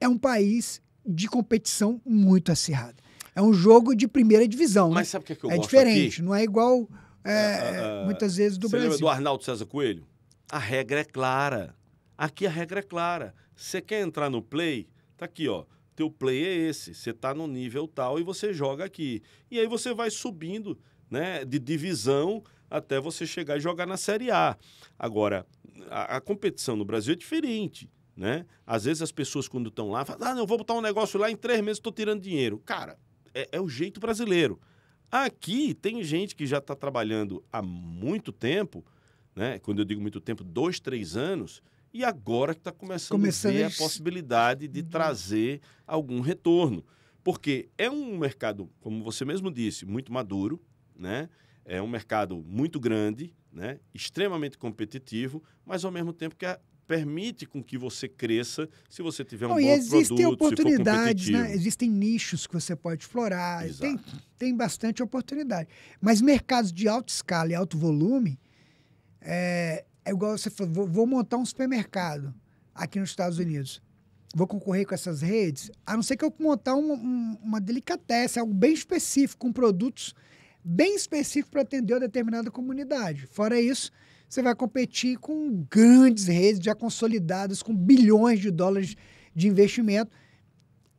é um país de competição muito acirrada. É um jogo de primeira divisão. Mas né? sabe o que, é que eu é gosto diferente, aqui? não é igual ah, é, uh, uh, muitas vezes do você Brasil. Lembra do Arnaldo César Coelho? A regra é clara. Aqui a regra é clara. Você quer entrar no play? Tá aqui, ó. Teu play é esse. Você tá no nível tal e você joga aqui. E aí você vai subindo né, de divisão até você chegar e jogar na Série A. Agora, a, a competição no Brasil é diferente. Né? Às vezes as pessoas, quando estão lá, falam: ah, não, vou botar um negócio lá, em três meses estou tirando dinheiro. Cara, é, é o jeito brasileiro. Aqui tem gente que já está trabalhando há muito tempo, né? quando eu digo muito tempo, dois, três anos, e agora que está começando, começando a ver a possibilidade de uhum. trazer algum retorno. Porque é um mercado, como você mesmo disse, muito maduro, né? É um mercado muito grande, né? extremamente competitivo, mas ao mesmo tempo que a, permite com que você cresça se você tiver um Não, bom produto existem oportunidades, né? existem nichos que você pode explorar, Exato. tem, tem bastante oportunidade. Mas mercados de alta escala e alto volume, é, é igual você falou, vou, vou montar um supermercado aqui nos Estados Unidos vou concorrer com essas redes, a não ser que eu montar um, um, uma delicatessa, algo bem específico, com produtos bem específico para atender uma determinada comunidade. Fora isso, você vai competir com grandes redes já consolidadas, com bilhões de dólares de investimento,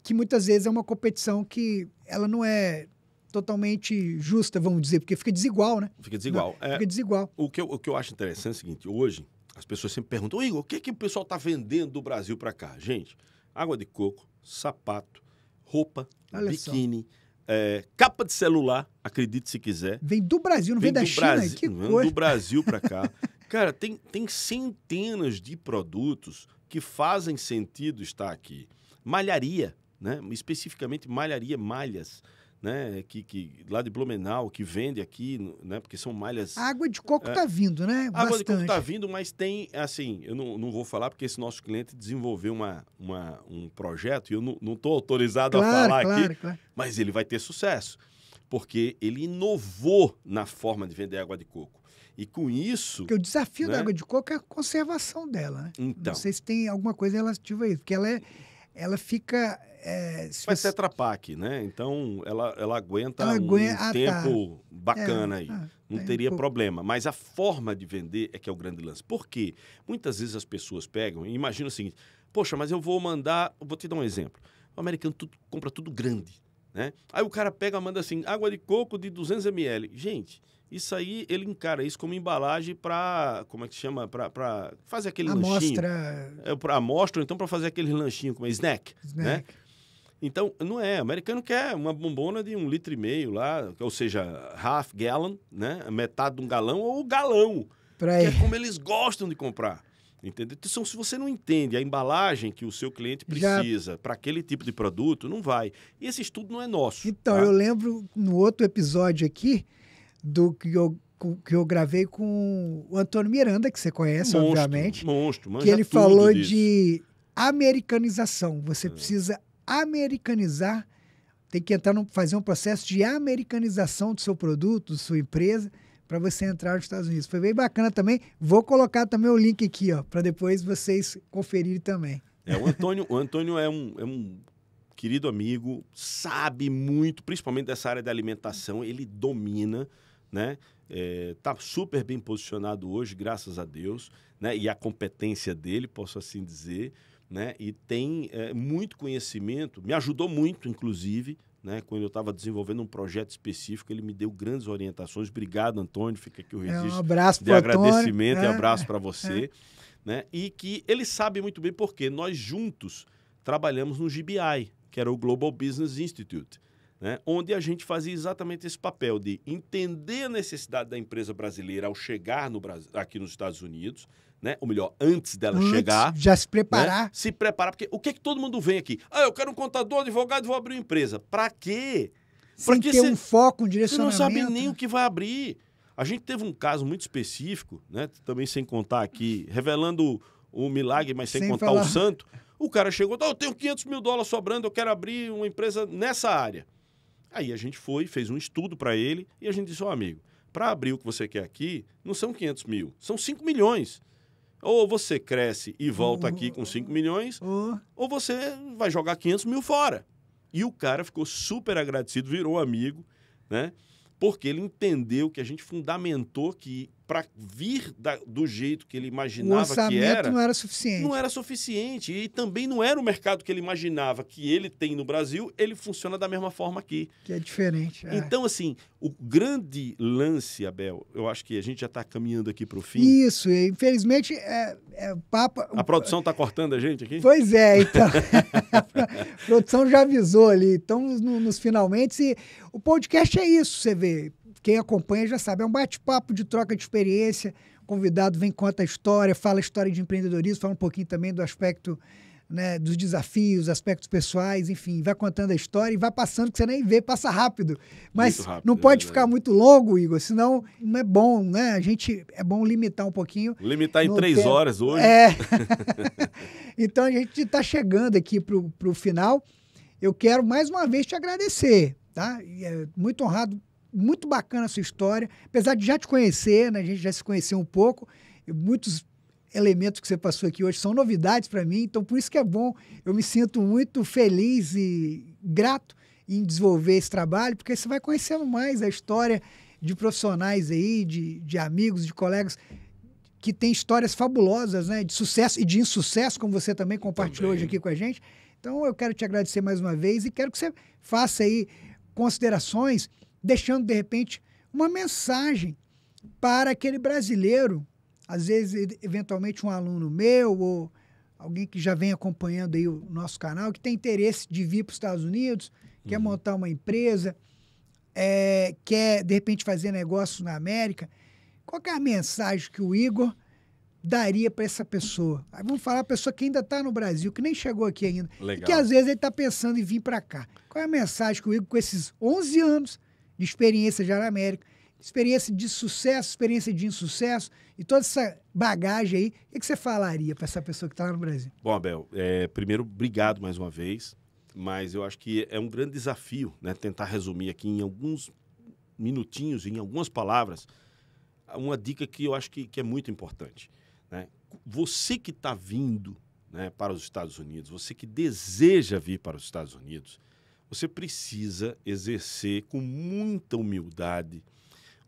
que muitas vezes é uma competição que ela não é totalmente justa, vamos dizer, porque fica desigual, né? Fica desigual. Não, é, fica desigual. O que, eu, o que eu acho interessante é o seguinte, hoje as pessoas sempre perguntam, Igor, o que, que o pessoal está vendendo do Brasil para cá? Gente, água de coco, sapato, roupa, biquíni, só é, capa de celular, acredite se quiser. Vem do Brasil, não vem, vem da China? Brasi que vem coisa. do Brasil para cá. Cara, tem, tem centenas de produtos que fazem sentido estar aqui. Malharia, né? especificamente malharia, malhas né, que, que lá de Blumenau, que vende aqui, né, porque são malhas... A água de coco está é, tá vindo, né? A água de coco está vindo, mas tem, assim, eu não, não vou falar porque esse nosso cliente desenvolveu uma, uma, um projeto e eu não estou autorizado claro, a falar claro, aqui, claro. mas ele vai ter sucesso, porque ele inovou na forma de vender água de coco. E com isso. Porque o desafio né? da água de coco é a conservação dela, né? Então. Não sei se tem alguma coisa relativa a isso, porque ela é ela fica. É, se Mas você... Você tetrapack, né? Então ela, ela aguenta ela aguenta... um ah, tempo tá. bacana é, aí. Ah, não teria um problema. Mas a forma de vender é que é o grande lance. Por quê? Muitas vezes as pessoas pegam e imaginam o seguinte: poxa, mas eu vou mandar. Vou te dar um exemplo. O americano tudo, compra tudo grande. Né? Aí o cara pega manda assim: água de coco de 200 ml. Gente, isso aí, ele encara isso como embalagem para, como é que chama? Para fazer aquele a lanchinho. É, para amostra, ou então para fazer aquele lanchinho, como é, snack, né? snack. né? Então, não é. O americano quer uma bombona de um litro e meio lá, ou seja, half gallon, né? Metade de um galão ou galão. Pra que é como eles gostam de comprar. Entendeu? Então, se você não entende a embalagem que o seu cliente precisa Já... para aquele tipo de produto, não vai. E esse estudo não é nosso. Então, tá? eu lembro no outro episódio aqui, do que eu que eu gravei com o Antônio Miranda, que você conhece, monstro, obviamente. Monstro, Que ele falou disso. de americanização. Você é. precisa americanizar, tem que entrar no, fazer um processo de americanização do seu produto, da sua empresa, para você entrar nos Estados Unidos. Foi bem bacana também. Vou colocar também o link aqui, ó, para depois vocês conferirem também. É, o Antônio, o Antônio é um, é um querido amigo, sabe muito, principalmente dessa área da alimentação, ele domina né? Está é, tá super bem posicionado hoje, graças a Deus, né? E a competência dele, posso assim dizer, né? E tem é, muito conhecimento, me ajudou muito, inclusive, né? Quando eu estava desenvolvendo um projeto específico, ele me deu grandes orientações. Obrigado, Antônio. Fica aqui o registro é um abraço de agradecimento Antônio. e é, abraço para é, você. É. Né? E que ele sabe muito bem porque nós juntos trabalhamos no GBI, que era o Global Business Institute né, onde a gente fazia exatamente esse papel de entender a necessidade da empresa brasileira ao chegar no Brasil, aqui nos Estados Unidos, né, ou melhor, antes dela antes, chegar. Já se né, preparar. Né, se preparar, porque o que é que todo mundo vem aqui? Ah, eu quero um contador, advogado, vou abrir uma empresa. Para quê? Para Sem ter cê, um foco, um direcionamento. Você não sabe nem o que vai abrir. A gente teve um caso muito específico, né? Também sem contar aqui, revelando o milagre, mas sem, sem contar falar. o santo. O cara chegou, oh, eu tenho 500 mil dólares sobrando, eu quero abrir uma empresa nessa área. Aí a gente foi, fez um estudo para ele e a gente disse: Ó, oh, amigo, para abrir o que você quer aqui, não são 500 mil, são 5 milhões. Ou você cresce e volta aqui com 5 uhum. milhões, uhum. ou você vai jogar 500 mil fora. E o cara ficou super agradecido, virou amigo, né? Porque ele entendeu que a gente fundamentou que para vir da, do jeito que ele imaginava que era. não era suficiente. Não era suficiente. E também não era o mercado que ele imaginava que ele tem no Brasil, ele funciona da mesma forma aqui. Que é diferente. É. Então, assim, o grande lance, Abel, eu acho que a gente já está caminhando aqui para o fim. Isso, infelizmente, é, é papo... A produção está cortando a gente aqui? Pois é, então. a produção já avisou ali. Estamos nos finalmente. E o podcast é isso, você vê quem acompanha já sabe, é um bate-papo de troca de experiência. O convidado vem conta a história, fala a história de empreendedorismo, fala um pouquinho também do aspecto né, dos desafios, aspectos pessoais, enfim, vai contando a história e vai passando que você nem vê, passa rápido. Mas rápido, não pode é ficar muito longo, Igor, senão não é bom, né? A gente é bom limitar um pouquinho. Limitar em três tempo. horas hoje. É. então a gente está chegando aqui para o final. Eu quero mais uma vez te agradecer, tá? É muito honrado muito bacana a sua história. Apesar de já te conhecer, né, a gente já se conheceu um pouco, muitos elementos que você passou aqui hoje são novidades para mim, então por isso que é bom. Eu me sinto muito feliz e grato em desenvolver esse trabalho, porque você vai conhecendo mais a história de profissionais aí, de, de amigos, de colegas que tem histórias fabulosas, né, de sucesso e de insucesso, como você também compartilhou também. hoje aqui com a gente. Então eu quero te agradecer mais uma vez e quero que você faça aí considerações deixando, de repente, uma mensagem para aquele brasileiro, às vezes, eventualmente, um aluno meu ou alguém que já vem acompanhando aí o nosso canal, que tem interesse de vir para os Estados Unidos, uhum. quer montar uma empresa, é, quer, de repente, fazer negócio na América. Qual é a mensagem que o Igor daria para essa pessoa? Aí vamos falar a pessoa que ainda está no Brasil, que nem chegou aqui ainda. Legal. E que às vezes ele está pensando em vir para cá. Qual é a mensagem que o Igor, com esses 11 anos, de experiência já na América, experiência de sucesso, experiência de insucesso e toda essa bagagem aí. O que você falaria para essa pessoa que está lá no Brasil? Bom, Abel, é, primeiro, obrigado mais uma vez, mas eu acho que é um grande desafio né, tentar resumir aqui em alguns minutinhos, em algumas palavras, uma dica que eu acho que, que é muito importante. Né? Você que está vindo né, para os Estados Unidos, você que deseja vir para os Estados Unidos, você precisa exercer com muita humildade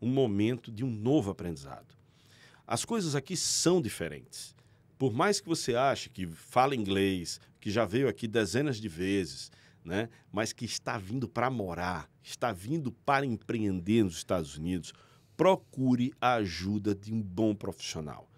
um momento de um novo aprendizado. As coisas aqui são diferentes. Por mais que você ache que fala inglês, que já veio aqui dezenas de vezes, né? mas que está vindo para morar, está vindo para empreender nos Estados Unidos, procure a ajuda de um bom profissional.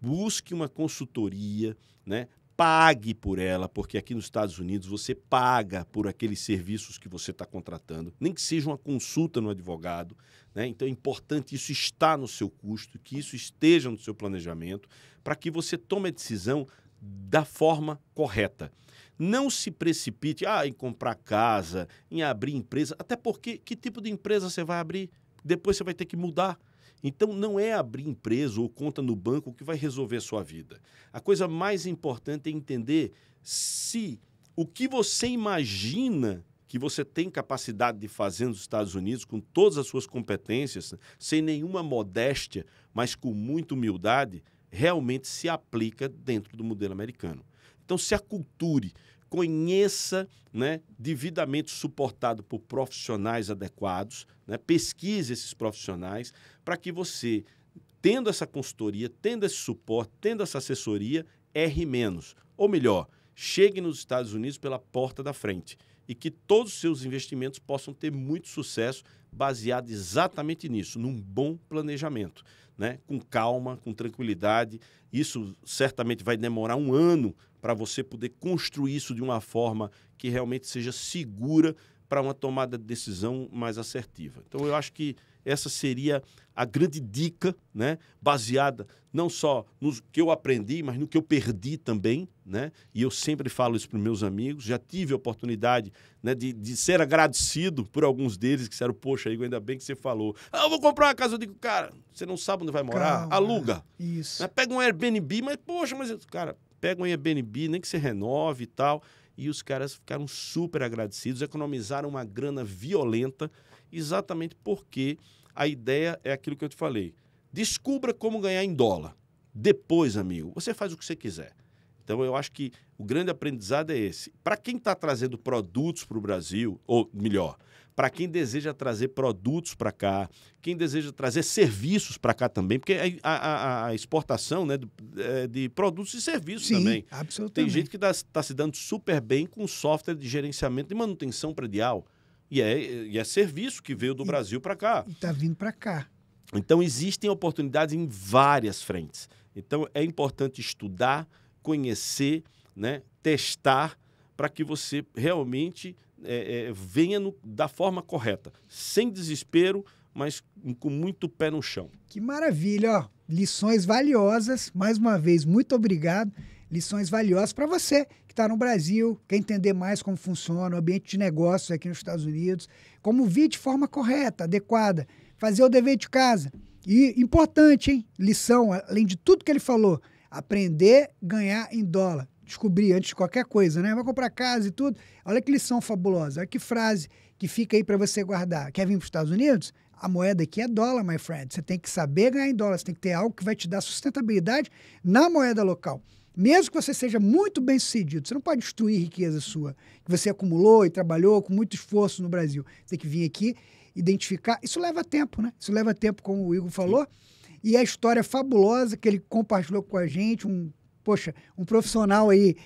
Busque uma consultoria, né? pague por ela, porque aqui nos Estados Unidos você paga por aqueles serviços que você está contratando, nem que seja uma consulta no advogado. Né? Então é importante isso estar no seu custo, que isso esteja no seu planejamento, para que você tome a decisão da forma correta. Não se precipite ah, em comprar casa, em abrir empresa, até porque que tipo de empresa você vai abrir? Depois você vai ter que mudar. Então, não é abrir empresa ou conta no banco que vai resolver a sua vida. A coisa mais importante é entender se o que você imagina que você tem capacidade de fazer nos Estados Unidos, com todas as suas competências, sem nenhuma modéstia, mas com muita humildade, realmente se aplica dentro do modelo americano. Então, se aculture, conheça, né, devidamente suportado por profissionais adequados, né, pesquise esses profissionais para que você, tendo essa consultoria, tendo esse suporte, tendo essa assessoria, erre menos. Ou melhor, chegue nos Estados Unidos pela porta da frente e que todos os seus investimentos possam ter muito sucesso baseado exatamente nisso, num bom planejamento, né? com calma, com tranquilidade. Isso certamente vai demorar um ano para você poder construir isso de uma forma que realmente seja segura para uma tomada de decisão mais assertiva. Então, eu acho que essa seria a grande dica, né, baseada não só no que eu aprendi, mas no que eu perdi também, né? E eu sempre falo isso para meus amigos. Já tive a oportunidade, né, de, de ser agradecido por alguns deles que disseram: "Poxa, Igor, ainda bem que você falou. Ah, eu vou comprar uma casa". Eu digo: "Cara, você não sabe onde vai morar? Calma, Aluga. É, isso. Pega um Airbnb, mas poxa, mas cara, pega um Airbnb, nem que você renove e tal. E os caras ficaram super agradecidos, economizaram uma grana violenta, exatamente porque a ideia é aquilo que eu te falei. Descubra como ganhar em dólar. Depois, amigo, você faz o que você quiser. Então, eu acho que o grande aprendizado é esse. Para quem está trazendo produtos para o Brasil, ou melhor, para quem deseja trazer produtos para cá, quem deseja trazer serviços para cá também, porque a, a, a exportação né, de, é, de, produtos e serviços Sim, também. Tem gente que está tá se dando super bem com software de gerenciamento e manutenção predial. E é, e é serviço que veio do e, Brasil para cá. E está vindo para cá. Então, existem oportunidades em várias frentes. Então, é importante estudar, conhecer, né, testar, para que você realmente é, é, venha no, da forma correta, sem desespero, mas com muito pé no chão. Que maravilha, ó. lições valiosas. Mais uma vez, muito obrigado. Lições valiosas para você que está no Brasil, quer entender mais como funciona o ambiente de negócios aqui nos Estados Unidos, como vir de forma correta, adequada, fazer o dever de casa. E importante, hein? Lição, além de tudo que ele falou, aprender a ganhar em dólar descobrir antes de qualquer coisa, né? Vai comprar casa e tudo. Olha que lição fabulosa, olha que frase que fica aí para você guardar. Quer vir para os Estados Unidos? A moeda aqui é dólar, my friend. Você tem que saber ganhar em dólar, você tem que ter algo que vai te dar sustentabilidade na moeda local. Mesmo que você seja muito bem sucedido, você não pode destruir riqueza sua, que você acumulou e trabalhou com muito esforço no Brasil. Você tem que vir aqui, identificar. Isso leva tempo, né? Isso leva tempo, como o Igor falou. E é a história fabulosa que ele compartilhou com a gente, um poxa, um profissional aí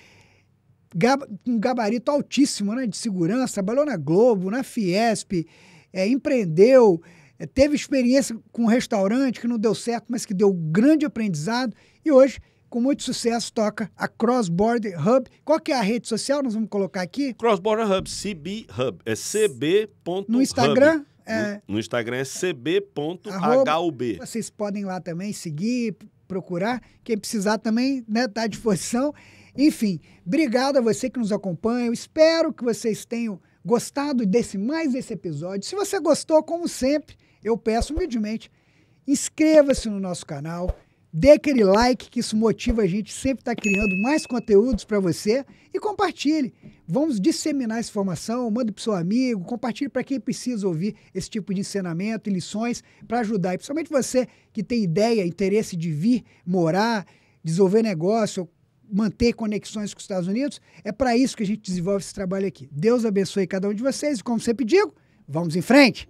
com um gabarito altíssimo, né? De segurança, trabalhou na Globo, na Fiesp, é, empreendeu, é, teve experiência com um restaurante que não deu certo, mas que deu grande aprendizado e hoje com muito sucesso toca a Cross Border Hub. Qual que é a rede social? Nós vamos colocar aqui. Cross Border Hub, CB Hub, é cb. No Instagram Hub. é no, no Instagram é cb.hub. Vocês podem lá também seguir, procurar. Quem precisar também está né, tá à disposição. Enfim, obrigado a você que nos acompanha. Eu espero que vocês tenham gostado desse mais desse episódio. Se você gostou, como sempre, eu peço humildemente, inscreva-se no nosso canal Dê aquele like que isso motiva a gente sempre estar tá criando mais conteúdos para você e compartilhe. Vamos disseminar essa informação, manda para seu amigo, compartilhe para quem precisa ouvir esse tipo de ensinamento e lições para ajudar. E principalmente você que tem ideia, interesse de vir, morar, desenvolver negócio, manter conexões com os Estados Unidos. É para isso que a gente desenvolve esse trabalho aqui. Deus abençoe cada um de vocês e, como sempre digo, vamos em frente!